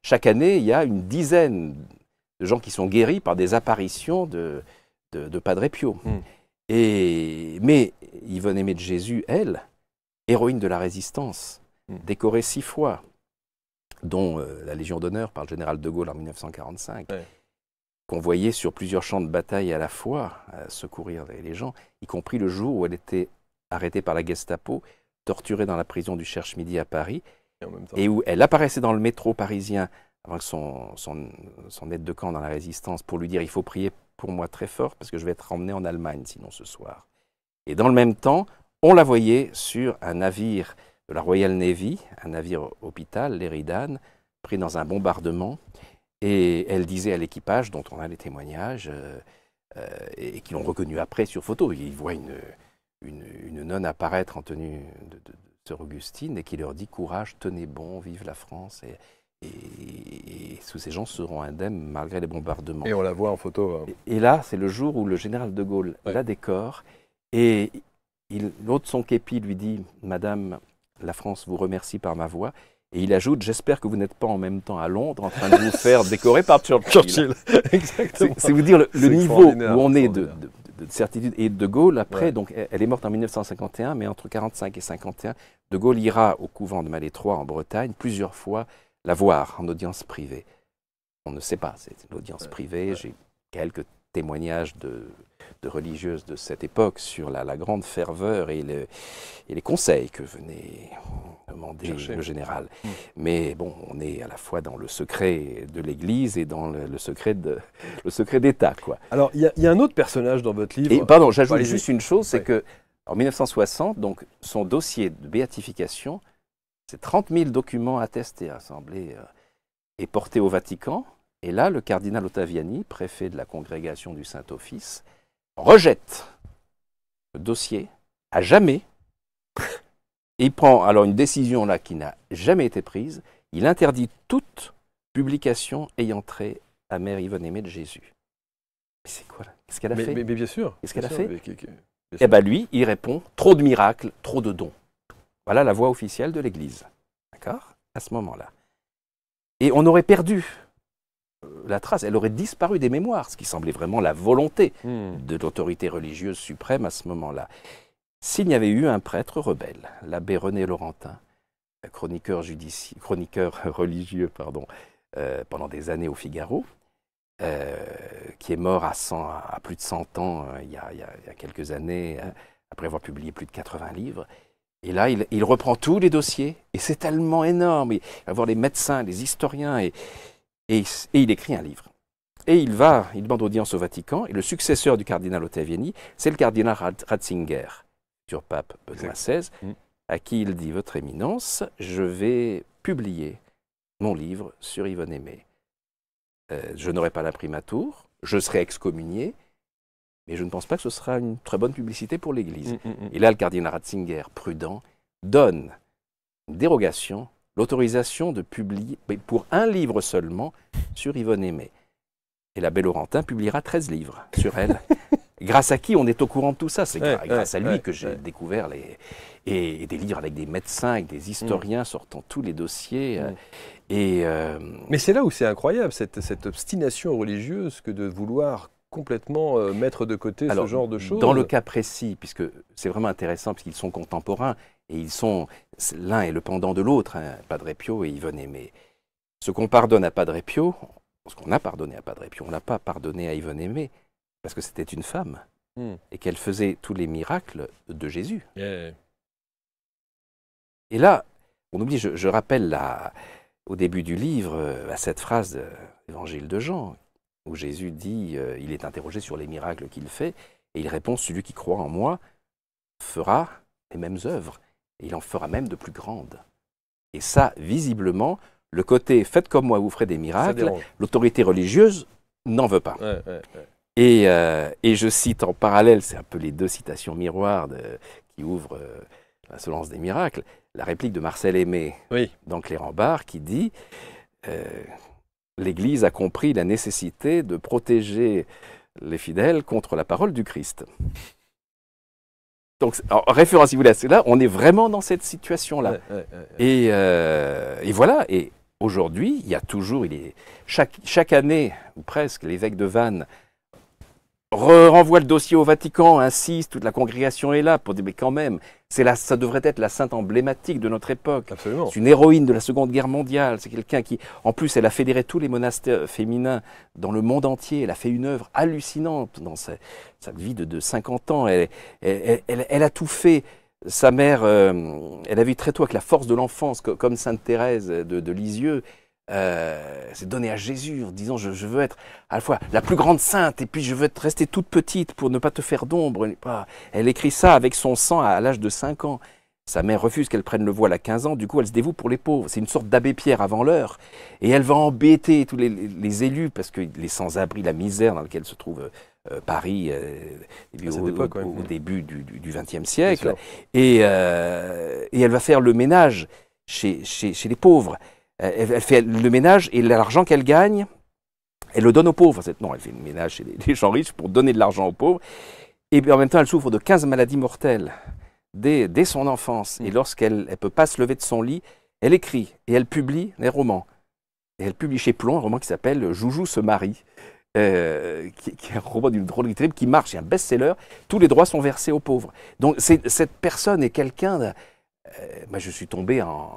S2: Chaque année, il y a une dizaine de gens qui sont guéris par des apparitions de, de, de Padre Pio. Hmm. Et, mais Yvonne aimée de Jésus, elle, héroïne de la résistance, hmm. décorée six fois, dont euh, la Légion d'honneur par le général de Gaulle en 1945 qu'on voyait sur plusieurs champs de bataille à la fois secourir les gens, y compris le jour où elle était arrêtée par la Gestapo, torturée dans la prison du Cherche-Midi à Paris, et, où elle apparaissait dans le métro parisien avec son, son, aide de camp dans la résistance pour lui dire il faut prier pour moi très fort parce que je vais être emmené en Allemagne sinon ce soir. Et dans le même temps, on la voyait sur un navire de la Royal Navy, un navire hôpital, l'Eridan, pris dans un bombardement et elle disait à l'équipage, dont on a les témoignages, euh, euh, et, qui l'ont reconnu après sur photo, ils voient une, une, nonne apparaître en tenue de, Sœur Augustine, et qui leur dit Courage, tenez bon, vive la France. Et, et, tous ces gens seront indemnes malgré les bombardements. Et on la voit en photo. Hein. Et, là, c'est le jour où le général de Gaulle la décore, et l'autre son képi lui dit Madame, la France vous remercie par ma voix. Et il ajoute J'espère que vous n'êtes pas en même temps à Londres en train de vous faire décorer par Churchill.
S1: Exactement. C'est vous dire le, niveau où on est de,
S2: certitude. Et De Gaulle, après, donc, elle est morte en 1951, mais entre 45 et 51, De Gaulle ira au couvent de Malétroit en Bretagne plusieurs fois la voir en audience privée. On ne sait pas, c'est une audience privée. J'ai quelques témoignages de, religieuses de cette époque sur la, grande ferveur et, les conseils que venait demander le général. Hmm. Mais bon, on est à la fois dans le secret de l'Église et dans le, secret de le secret d'État, quoi.
S1: Alors, il y, a un autre personnage dans votre livre. Et, pardon, j'ajoute juste
S2: une chose, c'est que en 1960, donc, son dossier de béatification, c'est 30 000 documents attestés, assemblés euh, et portés au Vatican. Et là, le cardinal Ottaviani, préfet de la congrégation du Saint-Office, rejette le dossier à jamais. Il prend alors une décision là qui n'a jamais été prise. Il interdit toute publication ayant trait à Mère Yvonne aimée de Jésus. Mais c'est quoi là Qu'est-ce qu'elle a fait mais, bien sûr. Qu'est-ce qu'elle a fait Eh bien lui, il répond trop de miracles, trop de dons. Voilà la voix officielle de l'Église. D'accord À ce moment-là. Et on aurait perdu la trace, elle aurait disparu des mémoires, ce qui semblait vraiment la volonté hmm. de l'autorité religieuse suprême à ce moment-là. S'il n'y avait eu un prêtre rebelle, l'abbé René Laurentin, chroniqueur, judici... chroniqueur religieux pardon, euh, pendant des années au Figaro, euh, qui est mort à, plus de 100 ans euh, il, y a, quelques années, hein, après avoir publié plus de 80 livres, et là, il, reprend tous les dossiers, et c'est tellement énorme, avoir avoir les médecins, les historiens, et, et, il écrit un livre. Et il va, il demande audience au Vatican, et le successeur du cardinal Ottaviani, c'est le cardinal Ratzinger, sur pape Benoît XVI, mm. à qui il dit Votre Éminence, je vais publier mon livre sur Yvonne Aimé. Euh, je n'aurai pas la l'imprimatur, je serai excommunié, mais je ne pense pas que ce sera une très bonne publicité pour l'Église. Mm, mm, et là, le cardinal Ratzinger, prudent, donne dérogation l'autorisation de publier pour un livre seulement sur Yvonne Aimé. Et belle Laurentin publiera 13 livres sur elle, grâce à qui on est au courant de tout ça. C'est grâce à lui que j'ai découvert les, et, des livres avec des médecins, avec des historiens mm. sortant tous les dossiers. Euh, mm. Et euh, Mais c'est là où c'est incroyable, cette, obstination religieuse que de vouloir
S1: complètement euh, mettre de côté ce genre de choses. Dans le cas
S2: précis, puisque c'est vraiment intéressant, puisqu'ils sont contemporains, et ils sont, l'un est le pendant de l'autre, hein, Padre Pio et Yvonne Aimé. Ce qu'on pardonne à Padre Pio, ce qu'on a pardonné à Padre Pio, on ne l'a pas pardonné à Yvonne Aimé, parce que c'était une femme, hmm. et qu'elle faisait tous les miracles de Jésus. Eh et là, on oublie, je, rappelle la, au début du livre euh, à cette phrase de l'Évangile de Jean, où Jésus dit, euh, il est interrogé sur les miracles qu'il fait, et il répond, celui qui croit en moi fera les mêmes œuvres il en fera même de plus grandes. Et ça, visiblement, le côté faites comme moi, vous ferez des miracles, l'autorité religieuse n'en veut pas. Et, euh, et, je cite en parallèle, c'est un peu les deux citations miroirs qui ouvrent la euh, l'insolence des miracles, la réplique de Marcel Aimé oui. dans Clérambard qui dit euh, L'Église a compris la nécessité de protéger les fidèles contre la parole du Christ. Donc, référence, si vous voulez, là, on est vraiment dans cette situation-là. Euh, et, voilà. Et aujourd'hui, il y a toujours, il est, chaque année, ou presque, l'évêque de Vannes renvoie le dossier au Vatican, insiste, toute la congrégation est là pour dire mais quand même, c'est là, ça devrait être la sainte emblématique de notre époque. C'est une héroïne de la Seconde Guerre mondiale. C'est quelqu'un qui, en plus, elle a fédéré tous les monastères féminins dans le monde entier. Elle a fait une œuvre hallucinante dans sa, vie de, 50 ans. Elle, elle, a tout fait. Sa mère, euh, elle a vu très tôt avec la force de l'enfance, comme Sainte Thérèse de Lisieux. Euh, c'est donné à Jésus en disant je, veux être à la fois la plus grande sainte et puis je veux rester toute petite pour ne pas te faire d'ombre. Elle écrit ça avec son sang à l'âge de 5 ans. Sa mère refuse qu'elle prenne le voile à 15 ans, du coup elle se dévoue pour les pauvres. C'est une sorte d'abbé Pierre avant l'heure. Et elle va embêter tous les, élus parce que les sans-abri, la misère dans laquelle se trouve euh, Paris euh, au, début du XXe siècle. Et, elle va faire le ménage chez les pauvres. Euh, elle, fait le ménage et l'argent qu'elle gagne, elle le donne aux pauvres. Non, elle fait le ménage chez les, gens riches pour donner de l'argent aux pauvres. Et en même temps, elle souffre de 15 maladies mortelles dès, son enfance. Et mm. lorsqu'elle ne peut pas se lever de son lit, elle écrit et elle publie des romans. Et elle publie chez Plon un roman qui s'appelle Joujou se marie, euh, qui, est un roman d'une drôle terrible qui marche, c'est un best-seller. Tous les droits sont versés aux pauvres. Donc cette personne est quelqu'un. Euh, moi, je suis tombé en,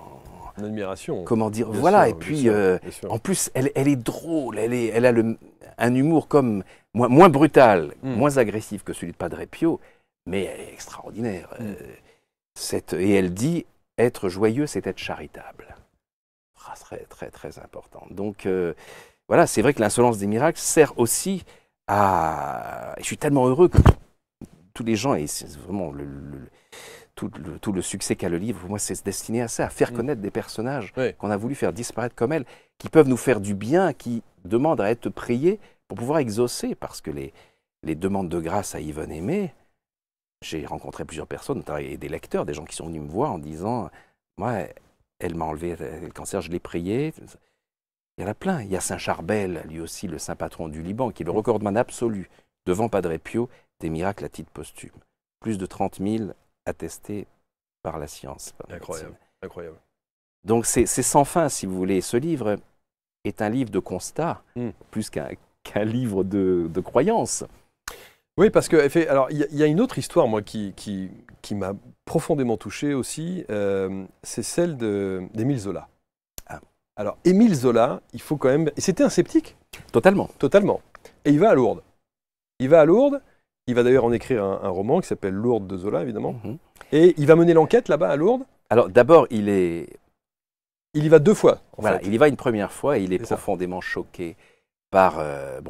S2: admiration. Comment dire Voilà, et puis euh, en plus, elle, est drôle, elle, est, elle a le, un humour comme moins, brutal, hmm. moins agressif que celui de Padre Pio, mais elle est extraordinaire. Hmm. Euh, cette, et elle dit être joyeux, c'est être charitable. Ah, très, très, très important. Donc, euh, voilà, c'est vrai que l'insolence des miracles sert aussi à. Je suis tellement heureux que tous les gens, et c'est vraiment le tout le, succès qu'a le livre, moi, c'est destiné à ça, à faire mm. connaître des personnages qu'on a voulu faire disparaître comme elle, qui peuvent nous faire du bien, qui demandent à être priés pour pouvoir exaucer, parce que les, demandes de grâce à Yvonne Aimé, j'ai rencontré plusieurs personnes, notamment des lecteurs, des gens qui sont venus me voir en disant Moi, elle m'a enlevé le cancer, je l'ai prié. Il y en a plein. Il y a Saint Charbel, lui aussi le saint patron du Liban, qui est le mm. recordman absolu devant Padre Pio des miracles à titre posthume. Plus de 30 000 attesté par la science. incroyable, incroyable. Donc c'est sans fin, si vous voulez. Ce livre est un livre de constat, hmm. plus qu'un livre de, de croyance. Oui, parce que, alors, il y, a une autre histoire, moi, qui, qui,
S1: m'a profondément touché aussi, euh, c'est celle d'Émile Zola. Ah. Alors, Émile Zola, il faut quand même. C'était un sceptique Totalement. Totalement. Et il va à Lourdes. Il va à Lourdes, il va d'ailleurs en écrire un, roman qui s'appelle Lourdes de Zola, évidemment.
S2: Mhm. Et il va mener l'enquête là-bas à Lourdes. Alors d'abord, il est. Il y va deux fois. Voilà, il y va une première fois et il est, profondément choqué par. Euh,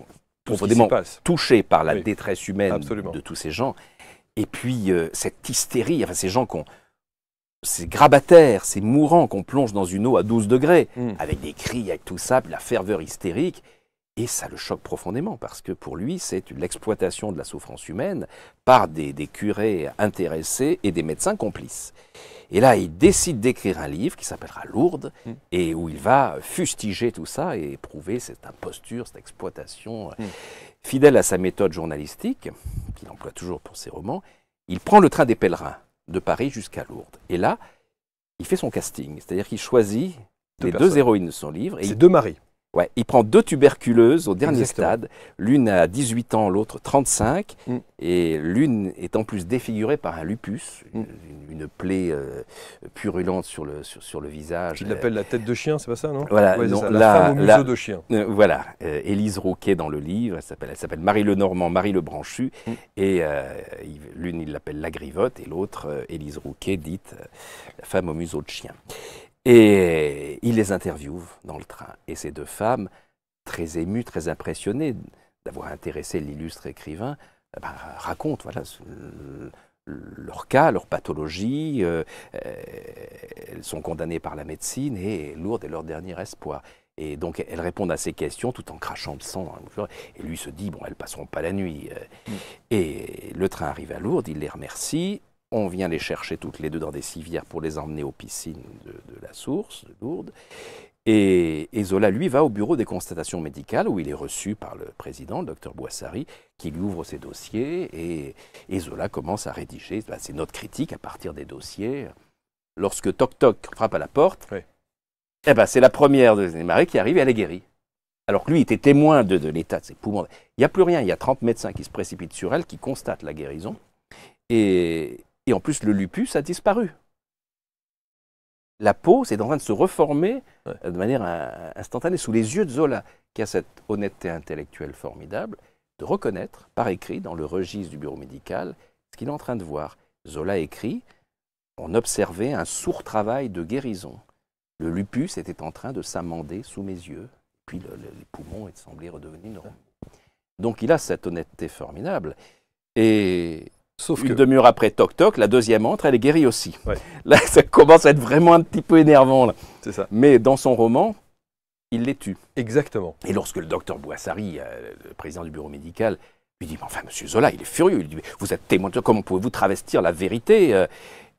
S2: profondément touché par la détresse humaine de tous ces gens. Et puis euh, cette hystérie, ces gens qu'on. Ces grabataires, ces mourants qu'on plonge dans une eau à 12 degrés, hmm. avec des cris, avec tout ça, la ferveur hystérique. Et ça le choque profondément, parce que pour lui, c'est l'exploitation de la souffrance humaine par des, curés intéressés et des médecins complices. Et là, il décide d'écrire un livre qui s'appellera Lourdes, hmm. et où il va fustiger tout ça et prouver cette imposture, cette exploitation. Euh, hmm. Fidèle à sa méthode journalistique, qu'il emploie toujours pour ses romans, il prend le train des pèlerins de Paris jusqu'à Lourdes. Et là, il fait son casting, c'est-à-dire qu'il choisit les deux héroïnes de son livre. C'est deux maris il prend deux tuberculeuses au dernier stade, l'une à 18 ans, l'autre 35, mm. et l'une est en plus défigurée par un lupus, mm. une, plaie euh, purulente sur le, sur, le visage. Il l'appelle la tête de
S1: chien, c'est pas ça, non Voilà, la, femme au museau de chien.
S2: Euh, voilà, euh, Élise Rouquet dans le livre, elle s'appelle Marie Le Normand, Marie Le Branchu, mm. et l'une il l'appelle la Grivotte, et l'autre Élise Rouquet, dite la femme au museau de chien. Et il les interviewe dans le train. Et ces deux femmes, très émues, très impressionnées d'avoir intéressé l'illustre écrivain, eh ben, racontent voilà, leur cas, leur pathologie. Euh, euh, elles sont condamnées par la médecine et Lourdes est leur dernier espoir. Et donc elles répondent à ces questions tout en crachant de sang. Hein, et lui se dit, bon, elles passeront pas la nuit. Mm. Et le train arrive à Lourdes, il les remercie on vient les chercher toutes les deux dans des civières pour les emmener aux piscines de, la source, de Lourdes. Et, Zola, lui, va au bureau des constatations médicales où il est reçu par le président, le docteur Boissari, qui lui ouvre ses dossiers. Et, Zola commence à rédiger bah, ses notes critiques à partir des dossiers. Lorsque Toc Toc frappe à la porte, eh ben, c'est la première de marées qui arrive et elle est guérie. Alors que lui était témoin de, l'état de ses poumons. Il n'y a plus rien. Il y a 30 médecins qui se précipitent sur elle, qui constatent la guérison. Et, et en plus, le lupus a disparu. La peau, c'est en train de se reformer euh, de manière euh, instantanée sous les yeux de Zola, qui a cette honnêteté intellectuelle formidable de reconnaître par écrit dans le registre du bureau médical ce qu'il est en train de voir. Zola écrit On observait un sourd travail de guérison. Le lupus était en train de s'amender sous mes yeux, puis les poumons semblaient redevenir normaux. Donc il a cette honnêteté formidable. Et Sauf que... demi-heure après, toc toc, la deuxième entre, elle est guérie aussi. Là, ça commence à être vraiment un petit peu énervant. Là. ça. Mais dans son roman, il les tue. Exactement. Et lorsque le docteur Bouassari, euh, le président du bureau médical, lui dit, mais enfin, monsieur Zola, il est furieux. Il dit, vous êtes témoin, de... comment pouvez-vous travestir la vérité euh?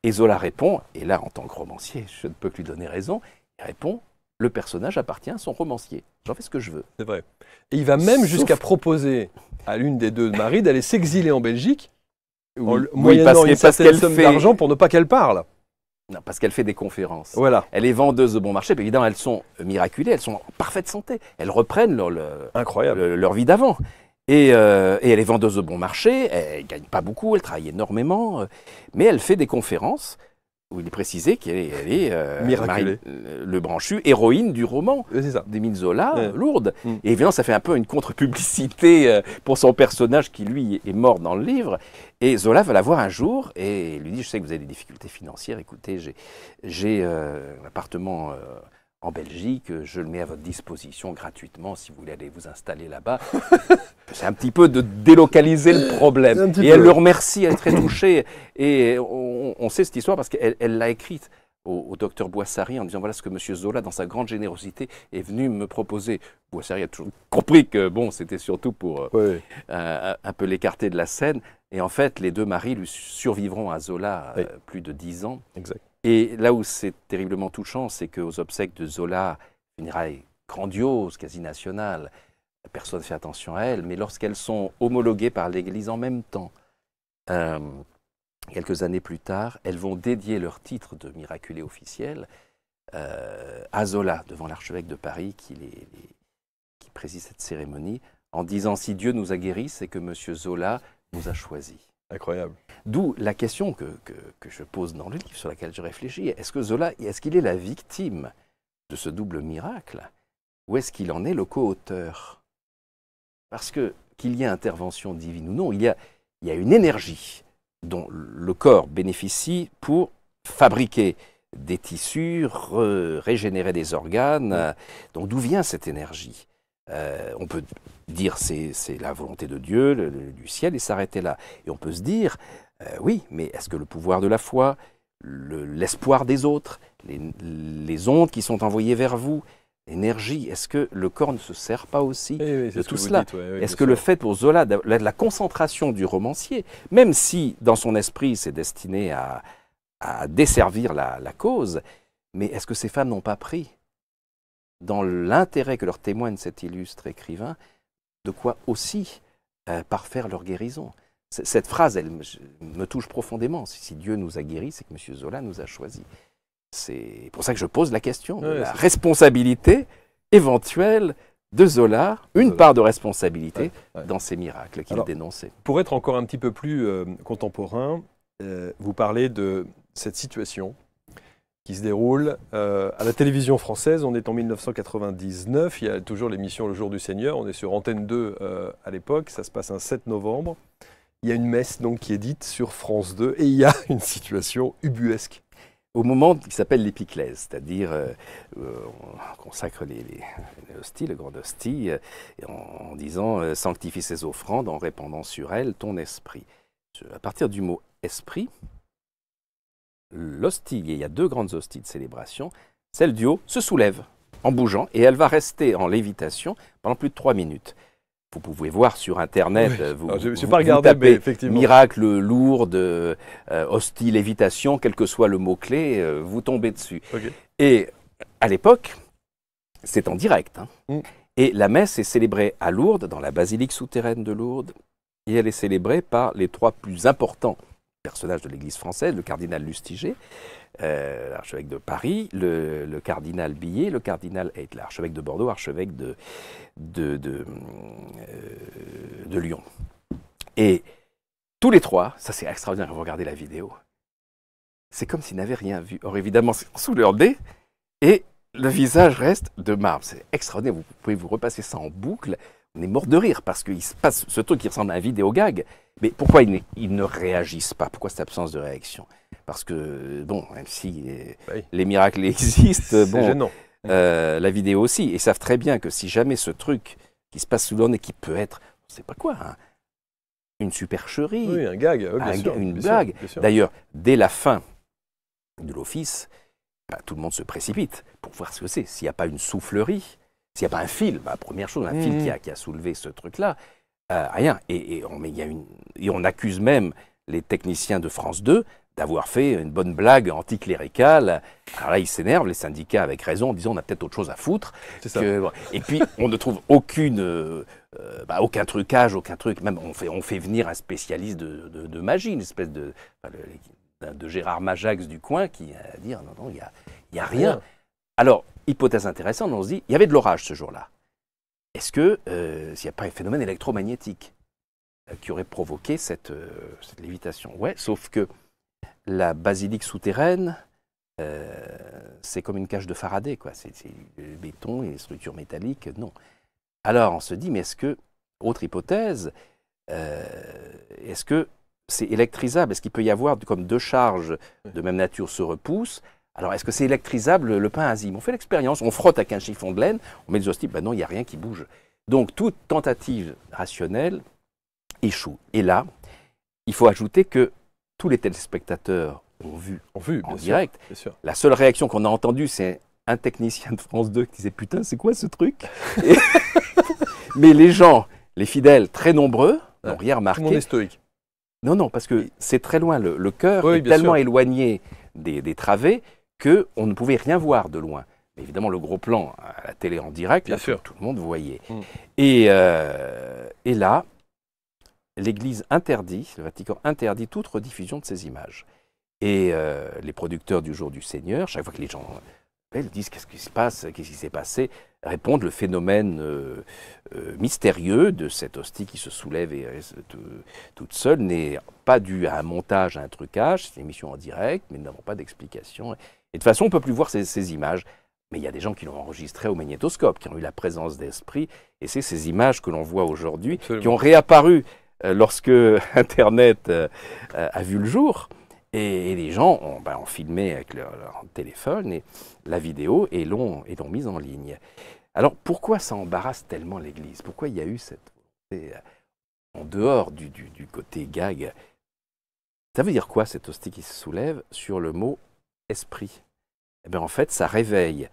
S2: Et Zola répond, et là, en tant que romancier, je ne peux que lui donner raison, il répond, le personnage appartient à son romancier. J'en fais ce que je veux. C'est vrai. Et il va même jusqu'à proposer
S1: à l'une des deux maris d'aller s'exiler en Belgique oui, parce, qu'elle fait... l'argent
S2: pour ne pas qu'elle parle. Non, parce qu'elle fait des conférences. Voilà. Elle est vendeuse de bon marché. évidemment, elles sont miraculées, elles sont en parfaite santé. Elles reprennent leur, Incroyable. leur vie d'avant. Et, euh, et, elle est vendeuse de bon marché, elle ne gagne pas beaucoup, elle travaille énormément, euh, mais elle fait des conférences où il est précisé qu'elle est, euh, Marie, le branchu, héroïne du roman d'Émile Zola, lourde. Mm. Et évidemment, ça fait un peu une contre-publicité euh, pour son personnage qui, lui, est mort dans le livre. Et Zola va la voir un jour et lui dit, je sais que vous avez des difficultés financières, écoutez, j'ai euh, un appartement en Belgique. Je le mets à votre disposition gratuitement si vous voulez aller vous installer là-bas. c'est un petit peu de délocaliser le problème. Et elle le remercie, elle est très touchée. Et on, sait cette histoire parce qu'elle l'a écrite au, docteur Boissari en disant voilà ce que Monsieur Zola, dans sa grande générosité, est venu me proposer. Boissari a toujours compris que bon, c'était surtout pour euh, euh, un peu l'écarter de la scène. Et en fait, les deux maris lui survivront à Zola euh, plus de dix ans. Exact. Et là où c'est terriblement touchant, c'est qu'aux obsèques de Zola, funérailles grandiose, quasi nationale, personne ne fait attention à elles, mais lorsqu'elles sont homologuées par l'Église en même temps, euh, quelques années plus tard, elles vont dédier leur titre de miraculé officiel euh, à Zola, devant l'archevêque de Paris qui, les, qui préside cette cérémonie, en disant Si Dieu nous a guéris, c'est que M. Zola nous a choisis. Incroyable. D'où la question que, je pose dans le livre, sur laquelle je réfléchis. Est-ce que Zola, est-ce qu'il est la victime de ce double miracle ou est-ce qu'il en est le co-auteur Parce que qu'il y a intervention divine ou non, il y a, il y a une énergie dont le corps bénéficie pour fabriquer des tissus, régénérer des organes. Donc d'où vient cette énergie euh, on peut dire c'est la volonté de Dieu, du ciel, et s'arrêter là. Et on peut se dire, euh, oui, mais est-ce que le pouvoir de la foi, l'espoir des autres, les, ondes qui sont envoyées vers vous, l'énergie, est-ce que le corps ne se sert pas aussi de tout cela Est-ce que le fait pour Zola, de la, concentration du romancier, même si dans son esprit c'est destiné à, desservir la cause, mais est-ce que ces femmes n'ont pas pris dans l'intérêt que leur témoigne cet illustre écrivain, de quoi aussi euh, parfaire leur guérison. cette phrase, elle me, touche profondément. Si, Dieu nous a guéris, c'est que M. Zola nous a choisis. C'est pour ça que je pose la question. la responsabilité éventuelle de Zola, une part de responsabilité dans ces miracles qu'il dénonçait.
S1: Pour être encore un petit peu plus euh, contemporain, euh, vous parlez de cette situation se déroule euh, à la télévision française. On est en 1999, il y a toujours l'émission Le Jour du Seigneur, on est sur Antenne 2 euh, à l'époque, ça se passe un 7 novembre. Il y a une messe donc qui est dite sur France 2 et il y a une
S2: situation ubuesque. Au moment qui s'appelle l'épiclèse, c'est-à-dire euh, on consacre les, les, hosties, le grand hostie, en, disant sanctifie ces offrandes en répandant sur elles ton esprit. À partir du mot esprit, l'hostie, il y a deux grandes hosties de célébration, celle du haut se soulève en bougeant et elle va rester en lévitation pendant plus de trois minutes. Vous pouvez voir sur Internet, vous, ah, tapez miracle lourde, euh, hostie, lévitation, quel que soit le mot-clé, euh, vous tombez dessus. Et à l'époque, c'est en direct. Hein. Mm. Et la messe est célébrée à Lourdes, dans la basilique souterraine de Lourdes, et elle est célébrée par les trois plus importants personnage de l'Église française, le cardinal Lustiger, l'archevêque euh, de Paris, le, cardinal Billet, le cardinal est l'archevêque de Bordeaux, archevêque euh, de, Lyon. Et tous les trois, ça c'est extraordinaire vous regardez la vidéo, c'est comme s'ils n'avaient rien vu. Or évidemment, c'est sous leur nez, et le visage reste de marbre. C'est extraordinaire, vous pouvez vous repasser ça en boucle on est mort de rire parce qu'il se passe ce truc qui ressemble à un vidéo gag. Mais pourquoi ils ne, réagissent pas Pourquoi cette absence de réaction Parce que, bon, même si les, bah miracles existent, bon, euh, la vidéo aussi, et ils savent très bien que si jamais ce truc qui se passe sous l'onde et qui peut être, on ne sait pas quoi, hein, une supercherie, un gag, une blague. D'ailleurs, dès la fin de l'office, bah, tout le monde se précipite pour voir ce que c'est. S'il n'y a pas une soufflerie, s'il n'y a pas un fil, bah, première chose, un fil mm. qui a, qui a, soulevé ce truc-là, euh, rien. Et, et, on, y a une, et on accuse même les techniciens de France 2 d'avoir fait une bonne blague anticléricale. Alors là, ils s'énervent, les syndicats, avec raison, en disant on a peut-être autre chose à foutre. Et puis, on ne trouve aucune, euh, euh, bah, aucun trucage, aucun truc. Même, on fait, on fait venir un spécialiste de, de, magie, une espèce de, de Gérard Majax du coin, qui a à dire ah, non, non, il n'y a, y a rien. Ah. Alors, hypothèse intéressante, on se dit, il y avait de l'orage ce jour-là. Est-ce que euh, s'il n'y a pas un phénomène électromagnétique euh, qui aurait provoqué cette, euh, lévitation Ouais, sauf que la basilique souterraine, c'est comme une cage de Faraday, quoi. C'est le béton et les structures métalliques, non. Alors on se dit, mais est-ce que, autre hypothèse, est-ce que c'est électrisable Est-ce qu'il peut y avoir comme deux charges de même nature se repoussent alors, est-ce que c'est électrisable le pain azim On fait l'expérience, on frotte avec un chiffon de laine, on met des joystick. ben non, il n'y a rien qui bouge. Donc, toute tentative rationnelle échoue. Et là, il faut ajouter que tous les téléspectateurs ont vu, ont en direct. La seule réaction qu'on a entendue, c'est un technicien de France 2 qui disait Putain, c'est quoi ce truc Mais les gens, les fidèles, très nombreux, n'ont rien remarqué. Tout stoïque. Non, non, parce que c'est très loin. Le, cœur est tellement éloigné des travées qu'on ne pouvait rien voir de loin. Mais évidemment, le gros plan à la télé en direct, Tout, le monde voyait. Mm. Euh, et, là, l'Église interdit, le Vatican interdit toute rediffusion de ces images. Et euh, les producteurs du jour du Seigneur, chaque fois que les gens euh, disent qu'est-ce qui se passe, qu'est-ce qui s'est passé, répondent le phénomène mystérieux de cette hostie qui se soulève et toute seule n'est pas dû à un montage, à un trucage, c'est une émission en direct, mais nous n'avons pas d'explication. Et de toute façon, on ne peut plus voir ces, images. Mais il y a des gens qui l'ont enregistré au magnétoscope, qui ont eu la présence d'esprit. Et c'est ces images que l'on voit aujourd'hui, qui ont réapparu euh, lorsque Internet euh, euh, a vu le jour. Et, les gens ben, ont, filmé avec leur, téléphone et la vidéo et l'ont mise en ligne. Alors pourquoi ça embarrasse tellement l'Église Pourquoi il y a eu cette en dehors du, du côté gag Ça veut dire quoi cette hostie qui se soulève sur le mot esprit. Eh bien, en fait, ça réveille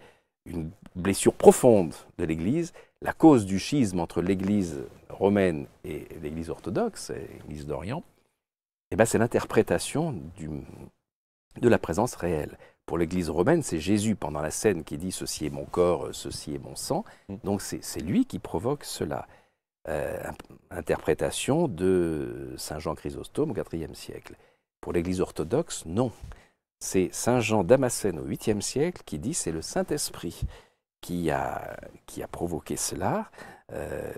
S2: une blessure profonde de l'Église. La cause du schisme entre l'Église romaine et l'Église orthodoxe, l'Église d'Orient, eh c'est l'interprétation de la présence réelle. Pour l'Église romaine, c'est Jésus pendant la scène qui dit ceci est mon corps, ceci est mon sang. Mm. Donc c'est lui qui provoque cela. Euh, interprétation de Saint Jean Chrysostome au IVe siècle. Pour l'Église orthodoxe, non. C'est Saint Jean Damascène au 8e siècle qui dit c'est le Saint-Esprit qui a, qui a provoqué cela, euh,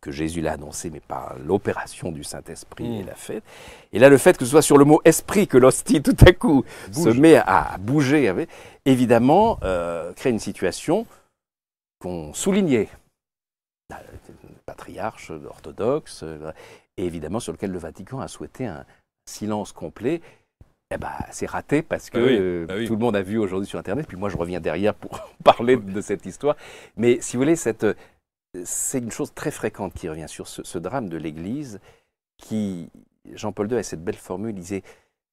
S2: que Jésus l'a annoncé, mais par l'opération du Saint-Esprit il et mm. la fête. Et là, le fait que ce soit sur le mot esprit que l'hostie, tout à coup, se met à, bouger, évidemment, euh, crée une situation qu'on soulignait. Bah, patriarche orthodoxe, euh, évidemment sur lequel le Vatican a souhaité un silence complet eh ben, c'est raté parce bah que euh, bah tout le monde a vu aujourd'hui sur Internet. Puis moi, je reviens derrière pour parler de cette histoire. Mais si vous voulez, euh, c'est une chose très fréquente qui revient sur ce, drame de l'Église qui, Jean-Paul II a cette belle formule, il disait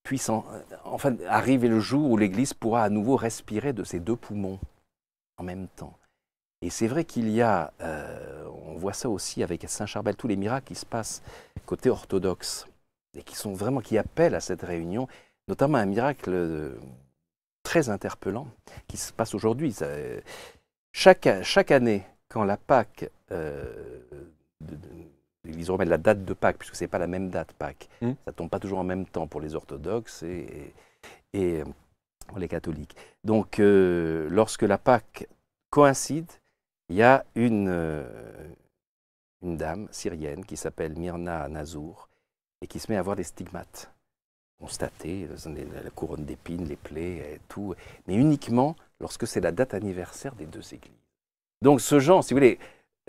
S2: puissant, euh, enfin, arriver le jour où l'Église pourra à nouveau respirer de ses deux poumons en même temps. Et c'est vrai qu'il y a, on voit ça aussi avec Saint Charbel, tous les miracles qui se passent côté orthodoxe et qui sont vraiment qui appellent à cette réunion notamment un miracle euh, très interpellant qui se passe aujourd'hui. Euh, chaque, année, quand la Pâque, euh, de, la date de Pâques, puisque ce n'est pas la même date Pâques, mmh. ça ne tombe pas toujours en même temps pour les orthodoxes et, euh, pour les catholiques. Donc, lorsque la Pâque coïncide, il y a une, une dame syrienne qui s'appelle Myrna Nazour et qui se met à avoir des stigmates constater la couronne d'épines, les plaies et tout, mais uniquement lorsque c'est la date anniversaire des deux églises. Donc ce genre, si vous voulez,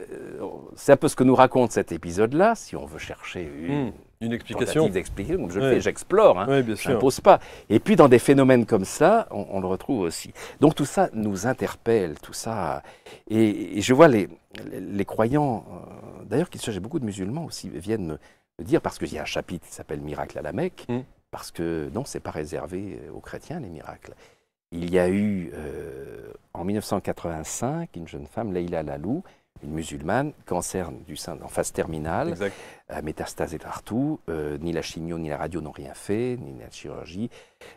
S2: euh, c'est un peu ce que nous raconte cet épisode-là, si on veut chercher une, hmm, explication. je fais, j'explore, hein, je pas. Et puis dans des phénomènes comme ça, on, le retrouve aussi. Donc tout ça nous interpelle, tout ça. Et, je vois les, croyants, euh, d'ailleurs, qu'il j'ai beaucoup de musulmans aussi, viennent me, dire, parce qu'il y a un chapitre qui s'appelle Miracle à la Mecque, hmm. Parce que non, ce n'est pas réservé euh, aux chrétiens, les miracles. Il y a eu, euh, en 1985, une jeune femme, Leila Lalou, une musulmane, cancer du sein en phase terminale, à euh, métastase partout, ni la chimio ni la radio n'ont rien fait, ni la chirurgie,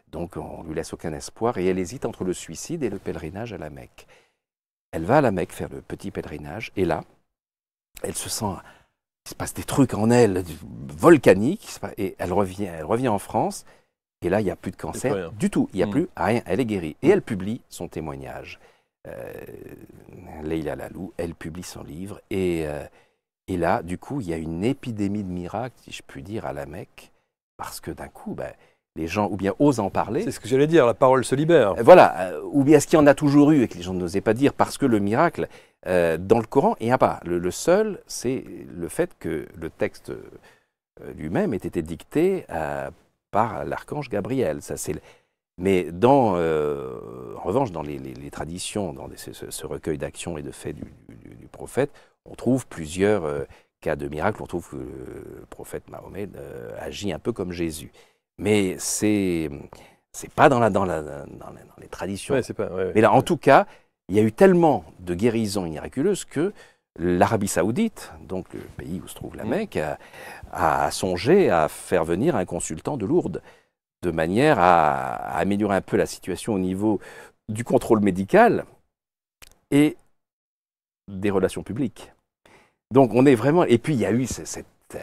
S2: donc on ne lui laisse aucun espoir et elle hésite entre le suicide et le pèlerinage à la Mecque. Elle va à la Mecque faire le petit pèlerinage et là, elle se sent il se passe des trucs en elle volcaniques, et elle revient, elle revient en France, et là, il n'y a plus de cancer du tout, il n'y a hmm. plus rien, elle est guérie. Et hmm. elle publie son témoignage. Euh, Leila Lalou, elle publie son livre, et, euh, et là, du coup, il y a une épidémie de miracles, si je puis dire, à la Mecque, parce que d'un coup, ben, les gens ou bien osent en parler. C'est ce que j'allais dire, la parole se libère. Euh, voilà, euh, ou bien ce qu'il y en a toujours eu et que les gens n'osaient pas dire parce que le miracle euh, dans le Coran et a pas. Le, seul, c'est le fait que le texte euh, lui-même ait été dicté euh, par l'archange Gabriel. Ça, c'est mais dans, en revanche, dans les, traditions, dans ce, recueil d'actions et de faits du, prophète, on trouve plusieurs cas de miracles. On trouve que le prophète Mahomet agit un peu comme Jésus. Mais c'est c'est pas dans, la, dans, dans, les traditions. mais là, en tout cas, il y a eu tellement de guérisons miraculeuses que l'Arabie saoudite, donc le pays où se trouve la mm. Mecque, a, songé à faire venir un consultant de Lourdes, de manière à, améliorer un peu la situation au niveau du contrôle médical et des relations publiques. Donc on est vraiment... Et puis il y a eu euh,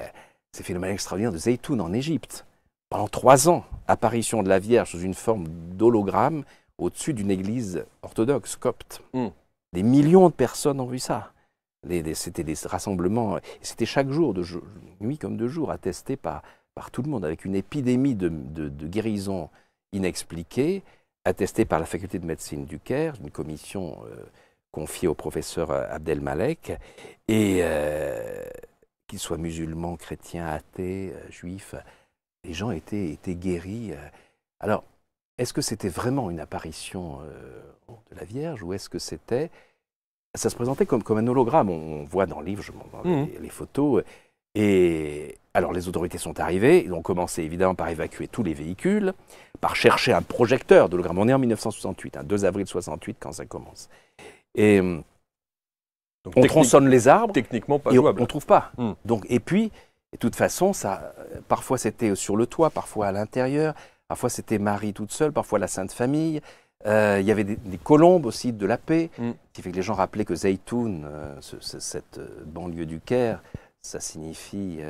S2: ces phénomènes extraordinaires de Zeytoun en Égypte. Pendant trois ans, apparition de la Vierge sous une forme d'hologramme au-dessus d'une église orthodoxe, copte. Hmm. Des millions de personnes ont vu ça. C'était des rassemblements, c'était chaque jour, de nuit comme de jour, attesté par, par tout le monde, avec une épidémie de, guérison inexpliquée, attestée par la faculté de médecine du Caire, une commission euh, confiée au professeur euh, Abdelmalek, et euh, qu'ils soient musulmans, chrétiens, athées, juifs, les gens étaient, étaient guéris. Alors, est-ce que c'était vraiment une apparition euh, de la Vierge ou est-ce que c'était... Ça se présentait comme, comme un hologramme. On, voit dans le livre, je m'en mmh. les, photos. Euh, et alors les autorités sont arrivées. Ils ont commencé évidemment par évacuer tous les véhicules, par chercher un projecteur de On est en 1968, 2 avril 68 quand ça commence. Et euh, on tronçonne les arbres. Techniquement pas et on, ne trouve pas. Mmh. Donc, et puis, de toute façon, ça, parfois c'était sur le toit, parfois à l'intérieur. Parfois, c'était Marie toute seule, parfois la Sainte Famille. Euh, il y avait des, colombes aussi de la paix, mm. Ce qui fait que les gens rappelaient que Zeytoun, euh, cette euh, banlieue du Caire, ça signifie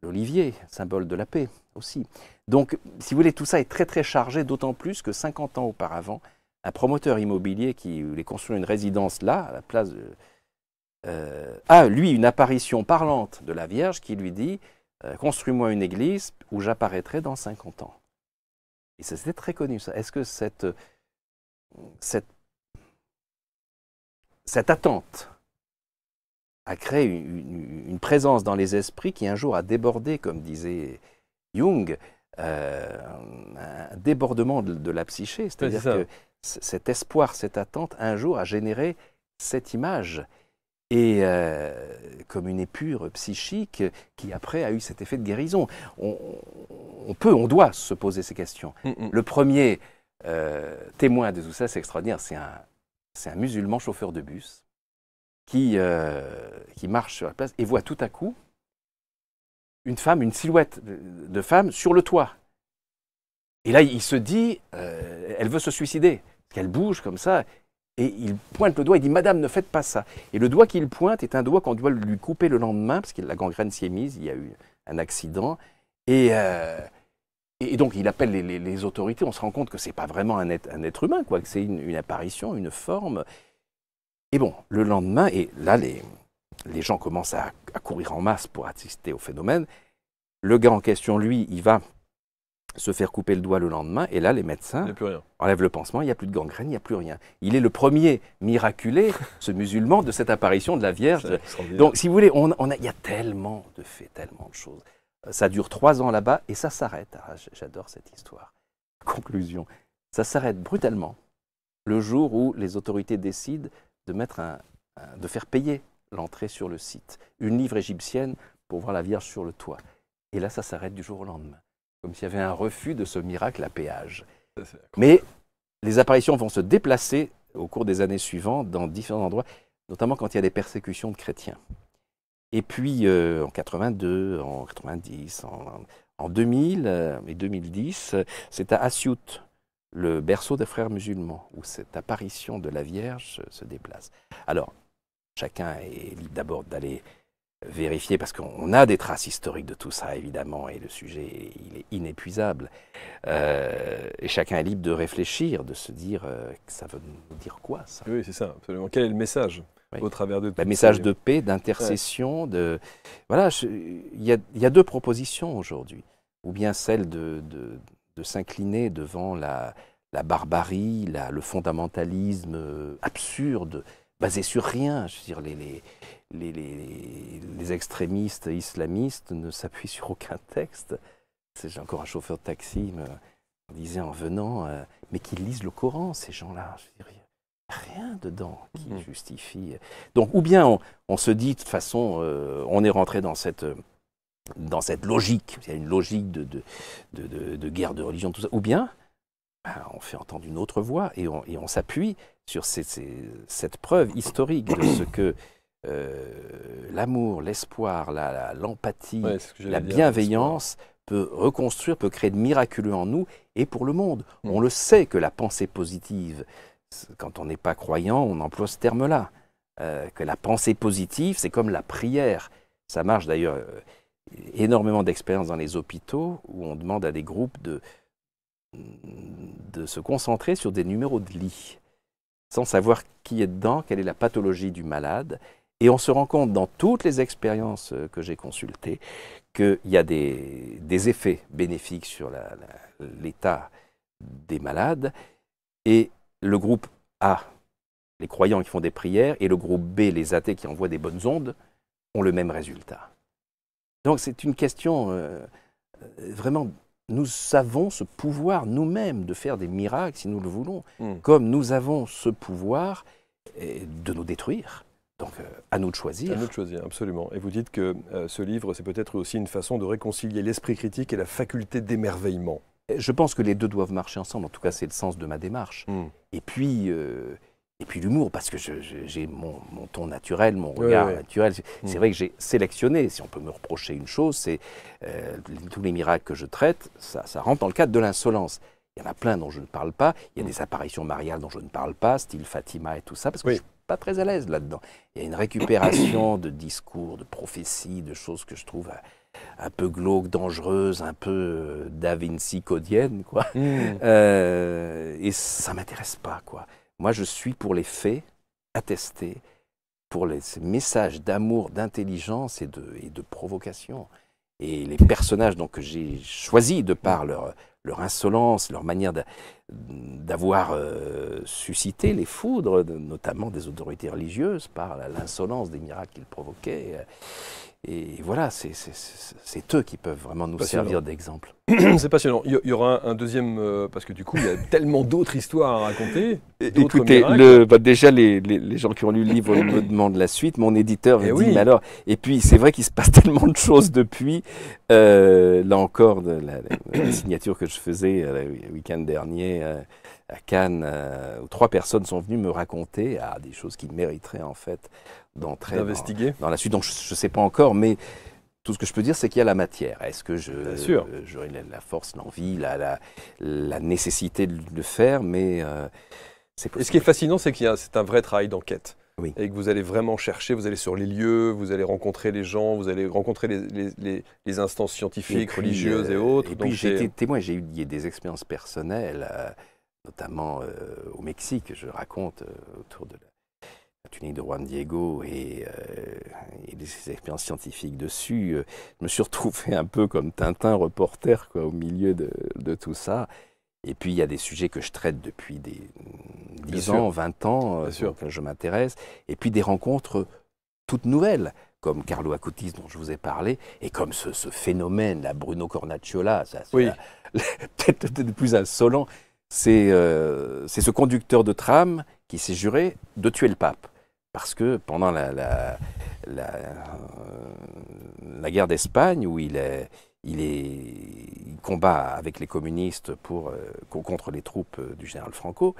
S2: l'olivier, symbole de la paix aussi. Donc, si vous voulez, tout ça est très très chargé, d'autant plus que 50 ans auparavant, un promoteur immobilier qui voulait construire une résidence là, à la place de, a, lui, une apparition parlante de la Vierge qui lui dit euh, construis-moi une église où j'apparaîtrai dans 50 ans. Et c'était très connu ça. Est-ce que cette, cette, attente a créé une, présence dans les esprits qui un jour a débordé, comme disait Jung, euh, un débordement de la psyché C'est-à-dire que cet espoir, cette attente, un jour a généré cette image et euh, comme une épure psychique qui après a eu cet effet de guérison. On, peut, on doit se poser ces questions. Mm, mm. Le premier euh, témoin de tout ça, c'est extraordinaire, c'est un, musulman chauffeur de bus qui, euh, qui marche sur la place et voit tout à coup une femme, une silhouette de femme sur le toit. Et là, il se dit, elle veut se suicider, qu'elle bouge comme ça, et il pointe le doigt, et dit Madame, ne faites pas ça. Et le doigt qu'il pointe est un doigt qu'on doit lui couper le lendemain, parce que la gangrène s'y est mise, il y a eu un accident. Et, euh, donc il appelle les, autorités, on se rend compte que ce n'est pas vraiment un être, humain, quoi, que c'est une, apparition, une forme. Et bon, le lendemain, et là les, les gens commencent à courir en masse pour assister au phénomène, le gars en question, lui, il va se faire couper le doigt le lendemain, et là, les médecins enlèvent le pansement, il n'y a plus de gangrène, il n'y a plus rien. Il est le premier miraculé, ce musulman, de cette apparition de la Vierge. Donc, si vous voulez, il on, y a tellement de faits, tellement de choses. Euh, ça dure trois ans là-bas, et ça s'arrête. Ah, j'adore cette histoire. Conclusion, ça s'arrête brutalement le jour où les autorités décident de, mettre un, de faire payer l'entrée sur le site. Une livre égyptienne pour voir la Vierge sur le toit. Et là, ça s'arrête du jour au lendemain comme s'il y avait un refus de ce miracle à péage. Mais les apparitions vont se déplacer au cours des années suivantes dans différents endroits, notamment quand il y a des persécutions de chrétiens. Et puis euh, en 82, en 90, en, 2000 euh, et 2010, euh, c'est à Assiout, le berceau des frères musulmans, où cette apparition de la Vierge se déplace. Alors, chacun est d'abord d'aller vérifier, parce qu'on a des traces historiques de tout ça, évidemment, et le sujet, il est inépuisable. Euh, et chacun est libre de réfléchir, de se dire, euh, ça veut dire quoi, ça Oui, c'est ça, absolument. Quel est le message au travers de bah, tout message de paix, d'intercession, de... Voilà, il y, a deux propositions aujourd'hui. Ou bien celle de, de, s'incliner devant la, la barbarie, le fondamentalisme euh, absurde, basé sur rien. Je veux dire, les, les les, extrémistes islamistes ne s'appuient sur aucun texte. J'ai encore un chauffeur de taxi me disait en venant, euh, mais qu'ils lisent le Coran, ces gens-là. rien dedans qui mhm. justifie. Donc, ou bien on, se dit, de toute façon, euh, on est rentré dans cette, euh, dans cette logique, il y a une logique de, de, guerre de religion, tout ça, ou bien ben, on fait entendre une autre voix et on, et on s'appuie sur cette preuve historique de ce que euh, l'amour, l'espoir, l'empathie, la, bienveillance peut reconstruire, peut créer de miraculeux en nous et pour le monde. Mm. On le sait que la pensée positive, quand on n'est pas croyant, on emploie ce terme-là. Euh, que la pensée positive, c'est comme la prière. Ça marche d'ailleurs euh, énormément d'expériences dans les hôpitaux où on demande à des groupes de, de se concentrer sur des numéros de lit, sans savoir qui est dedans, quelle est la pathologie du malade. Et on se rend compte dans toutes les expériences euh, que j'ai consultées qu'il y a des, effets bénéfiques sur l'état des malades. Et le groupe A, les croyants qui font des prières, et le groupe B, les athées qui envoient des bonnes ondes, ont le même résultat. Donc c'est une question euh, euh, vraiment nous avons ce pouvoir nous-mêmes de faire des miracles si nous le voulons, hmm. comme nous avons ce pouvoir de nous détruire. Donc euh, à nous de choisir. À nous de choisir, absolument. Et vous dites que
S1: euh, ce livre, c'est peut-être aussi une façon de réconcilier l'esprit critique et la faculté d'émerveillement.
S2: Je pense que les deux doivent marcher ensemble, en tout cas c'est le sens de ma démarche. Hmm. Et puis, euh, et puis l'humour, parce que j'ai mon, ton naturel, mon regard naturel. C'est hmm. vrai que j'ai sélectionné, si on peut me reprocher une chose, c'est tous les miracles que je traite, ça, rentre dans le cadre de l'insolence. Il y en a plein dont je ne parle pas. Il y a hmm. des apparitions mariales dont je ne parle pas, style Fatima et tout ça, parce que je très à l'aise là-dedans. Il y a une récupération de discours, de prophéties, de choses que je trouve euh, un peu glauques, dangereuses, un peu euh, Da Vinci codienne, quoi. Hmm. Euh, et ça m'intéresse pas, quoi. Moi, je suis pour les faits attestés, pour les messages d'amour, d'intelligence et de, et de provocation. Et les personnages donc, que j'ai choisis de par leur, leur insolence, leur manière d'avoir euh, suscité les foudres, notamment des autorités religieuses, par l'insolence des miracles qu'ils provoquaient. Euh, et voilà, c'est eux qui peuvent vraiment nous servir d'exemple.
S1: C'est passionnant. Il y aura un, deuxième, euh, parce que du coup, il y a tellement d'autres histoires à raconter. Écoutez, le,
S2: bah, déjà, les, gens qui ont lu le livre me demandent la suite. Mon éditeur me eh dit, mais alors. Et puis, c'est vrai qu'il se passe tellement de choses depuis. là encore, la, la signature que je je faisais euh, le week-end dernier euh, à Cannes, euh, où trois personnes sont venues me raconter ah, des choses qui mériteraient en fait d'entrer dans, dans, la suite. Donc je ne sais pas encore, mais tout ce que je peux dire, c'est qu'il y a la matière. Est-ce que j'aurai la force, l'envie, la, la, nécessité de le faire Mais c'est Ce qui est fascinant, c'est qu'il y c'est
S1: un vrai travail d'enquête et que vous allez vraiment chercher, vous allez sur les lieux, vous allez rencontrer les gens, vous allez
S2: rencontrer les, instances scientifiques, religieuses et euh, autres. Et puis j'ai été témoin, j'ai eu des expériences personnelles, euh, notamment euh, au Mexique, je raconte autour de la, la tunique de Juan Diego et, des expériences scientifiques dessus. je me suis retrouvé un peu comme Tintin, reporter, quoi, au milieu de, de tout ça. Et puis, il y a des sujets que je traite depuis des 10 mm, ans, 20 ans, euh, que je m'intéresse. Et puis, des rencontres euh, toutes nouvelles, comme Carlo Acutis, dont je vous ai parlé, et comme ce, phénomène, la Bruno Cornacciola, peut-être le plus insolent, c'est euh, c'est ce conducteur de tram qui s'est juré de tuer le pape. Parce que pendant la, la, la guerre d'Espagne, où il est il, combat avec les communistes pour, euh, contre les troupes euh, du général Franco.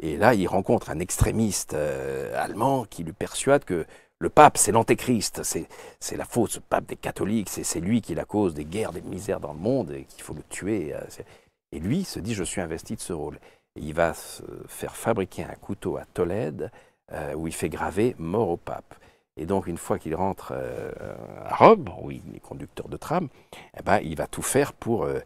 S2: Et là, il rencontre un extrémiste euh, allemand qui lui persuade que le pape, c'est l'antéchrist, c'est la fausse pape des catholiques, c'est lui qui est la cause des guerres, des misères dans le monde, et qu'il faut le tuer. Et lui se dit, je suis investi de ce rôle. Et il va se faire fabriquer un couteau à Tolède, où il fait graver mort au pape. Et donc, une fois qu'il rentre euh, à Rome, où il est conducteur de tram, eh ben, il va tout faire pour euh,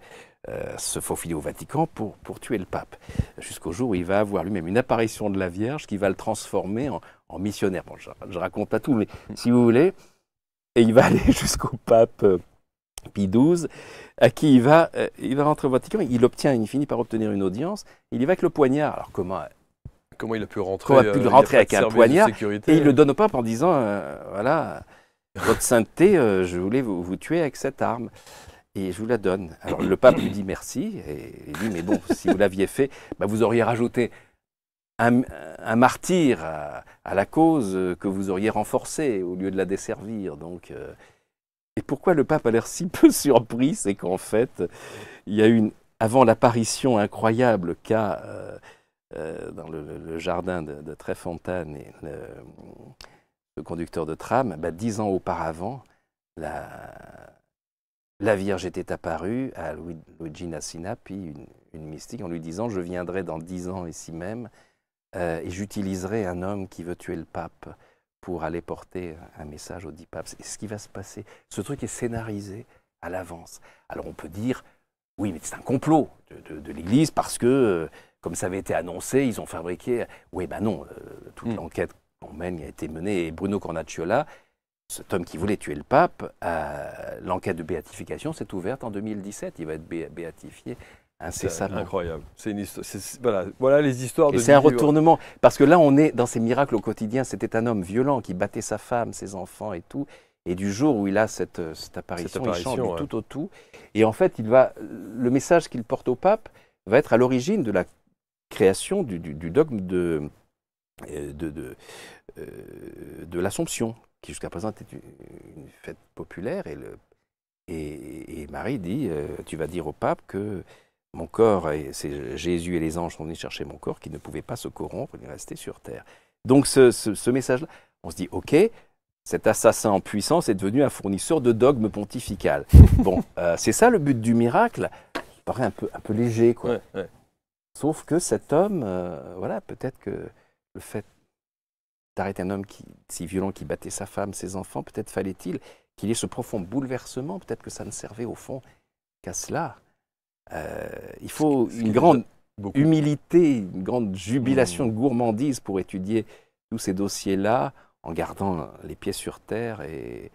S2: euh, se faufiler au Vatican pour, pour tuer le pape. Jusqu'au jour où il va avoir lui-même une apparition de la Vierge qui va le transformer en, missionnaire. Bon, je, je, raconte pas tout, mais si vous voulez, et il va aller jusqu'au pape. Pie XII, à qui il va, il va rentrer au Vatican, il obtient, il finit par obtenir une audience, il y va avec le poignard. Alors comment comment il a pu rentrer, pu euh, avec un poignard. Et il le donne au pape en disant euh, voilà, votre sainteté, euh, je voulais vous, tuer avec cette arme et je vous la donne. Alors le pape lui dit merci et il dit mais bon, si vous l'aviez fait, bah, vous auriez rajouté un, martyr à, la cause que vous auriez renforcée, au lieu de la desservir. Donc, et pourquoi le pape a l'air si peu surpris, c'est qu'en fait, il y a une avant l'apparition incroyable qu'a euh, dans le, jardin de, de Tréfontaine et le, conducteur de tram, bah, dix ans auparavant, la, la, Vierge était apparue à Luigi Nassina, puis une, mystique, en lui disant Je viendrai dans dix ans ici même euh, et j'utiliserai un homme qui veut tuer le pape pour aller porter un message aux dix papes. Et ce qui va se passer. Ce truc est scénarisé à l'avance. Alors on peut dire, oui, mais c'est un complot de l'Église parce que euh, comme ça avait été annoncé, ils ont fabriqué. Oui, ben non, euh, toute hmm. l'enquête qu'on mène a été menée et Bruno Cornacciola, cet homme qui voulait tuer le pape, l'enquête de béatification s'est ouverte en 2017. Il va être béatifié incessamment. Incroyable. C'est une histoire, voilà, voilà les histoires C'est un hein. retournement parce que là, on est dans ces miracles au quotidien. C'était un homme violent qui battait sa femme, ses enfants et tout. Et du jour où il a cette, euh, apparition, il change du tout au tout. Et en fait, il va, le message qu'il porte au pape va être à l'origine de la création du, dogme de, euh, euh, de, l'Assomption, qui jusqu'à présent était une, fête populaire. Et, Marie dit, euh, tu vas dire au pape que mon corps, et c'est Jésus et les anges sont venus chercher mon corps qui ne pouvait pas se corrompre ni rester sur terre. Donc ce, message-là, on se dit, ok, cet assassin en puissance est devenu un fournisseur de dogme pontifical. bon, c'est ça le but du miracle. Ça paraît un peu, un peu léger, quoi. Sauf que cet homme, euh, voilà, peut-être que le fait d'arrêter un homme si violent qui battait sa femme, ses enfants, peut-être fallait-il qu'il y ait ce profond bouleversement, peut-être que ça ne servait au fond qu'à cela. Euh, il faut une grande humilité, une grande jubilation, hmm. gourmandise pour étudier tous ces dossiers-là en gardant les pieds sur terre et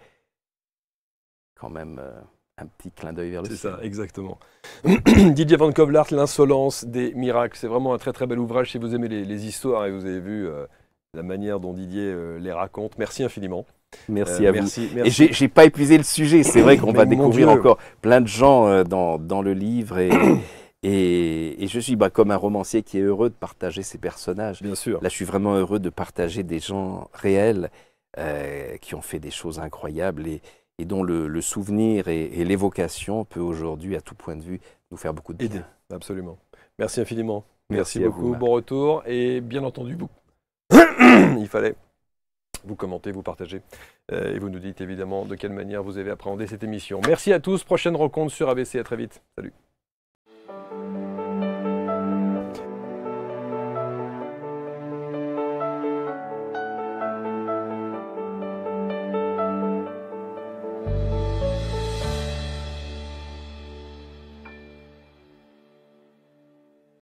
S2: quand même... Euh, un petit clin d'œil vers le C'est ça, exactement. Didier Van Kovlart,
S1: L'insolence des miracles. C'est vraiment un très très bel ouvrage si vous aimez les, histoires et vous avez vu euh, la manière dont Didier euh, les raconte. Merci infiniment. Merci euh, à vous. Et j'ai pas épuisé le sujet. C'est vrai qu'on va découvrir encore
S2: plein de gens dans, le livre et. Et, je suis bah, comme un romancier qui est heureux de partager ses personnages. Bien sûr. Là, je suis vraiment heureux de partager des gens réels qui ont fait des choses incroyables. Et, et dont le, souvenir et, l'évocation peut aujourd'hui, à tout point de vue, nous faire beaucoup de bien. absolument.
S1: Merci infiniment. Merci, beaucoup. bon retour. Et bien entendu, vous... il fallait vous commenter, vous partager. Euh, et vous nous dites évidemment de quelle manière vous avez appréhendé cette émission. Merci à tous. Prochaine rencontre sur ABC. À très vite. Salut.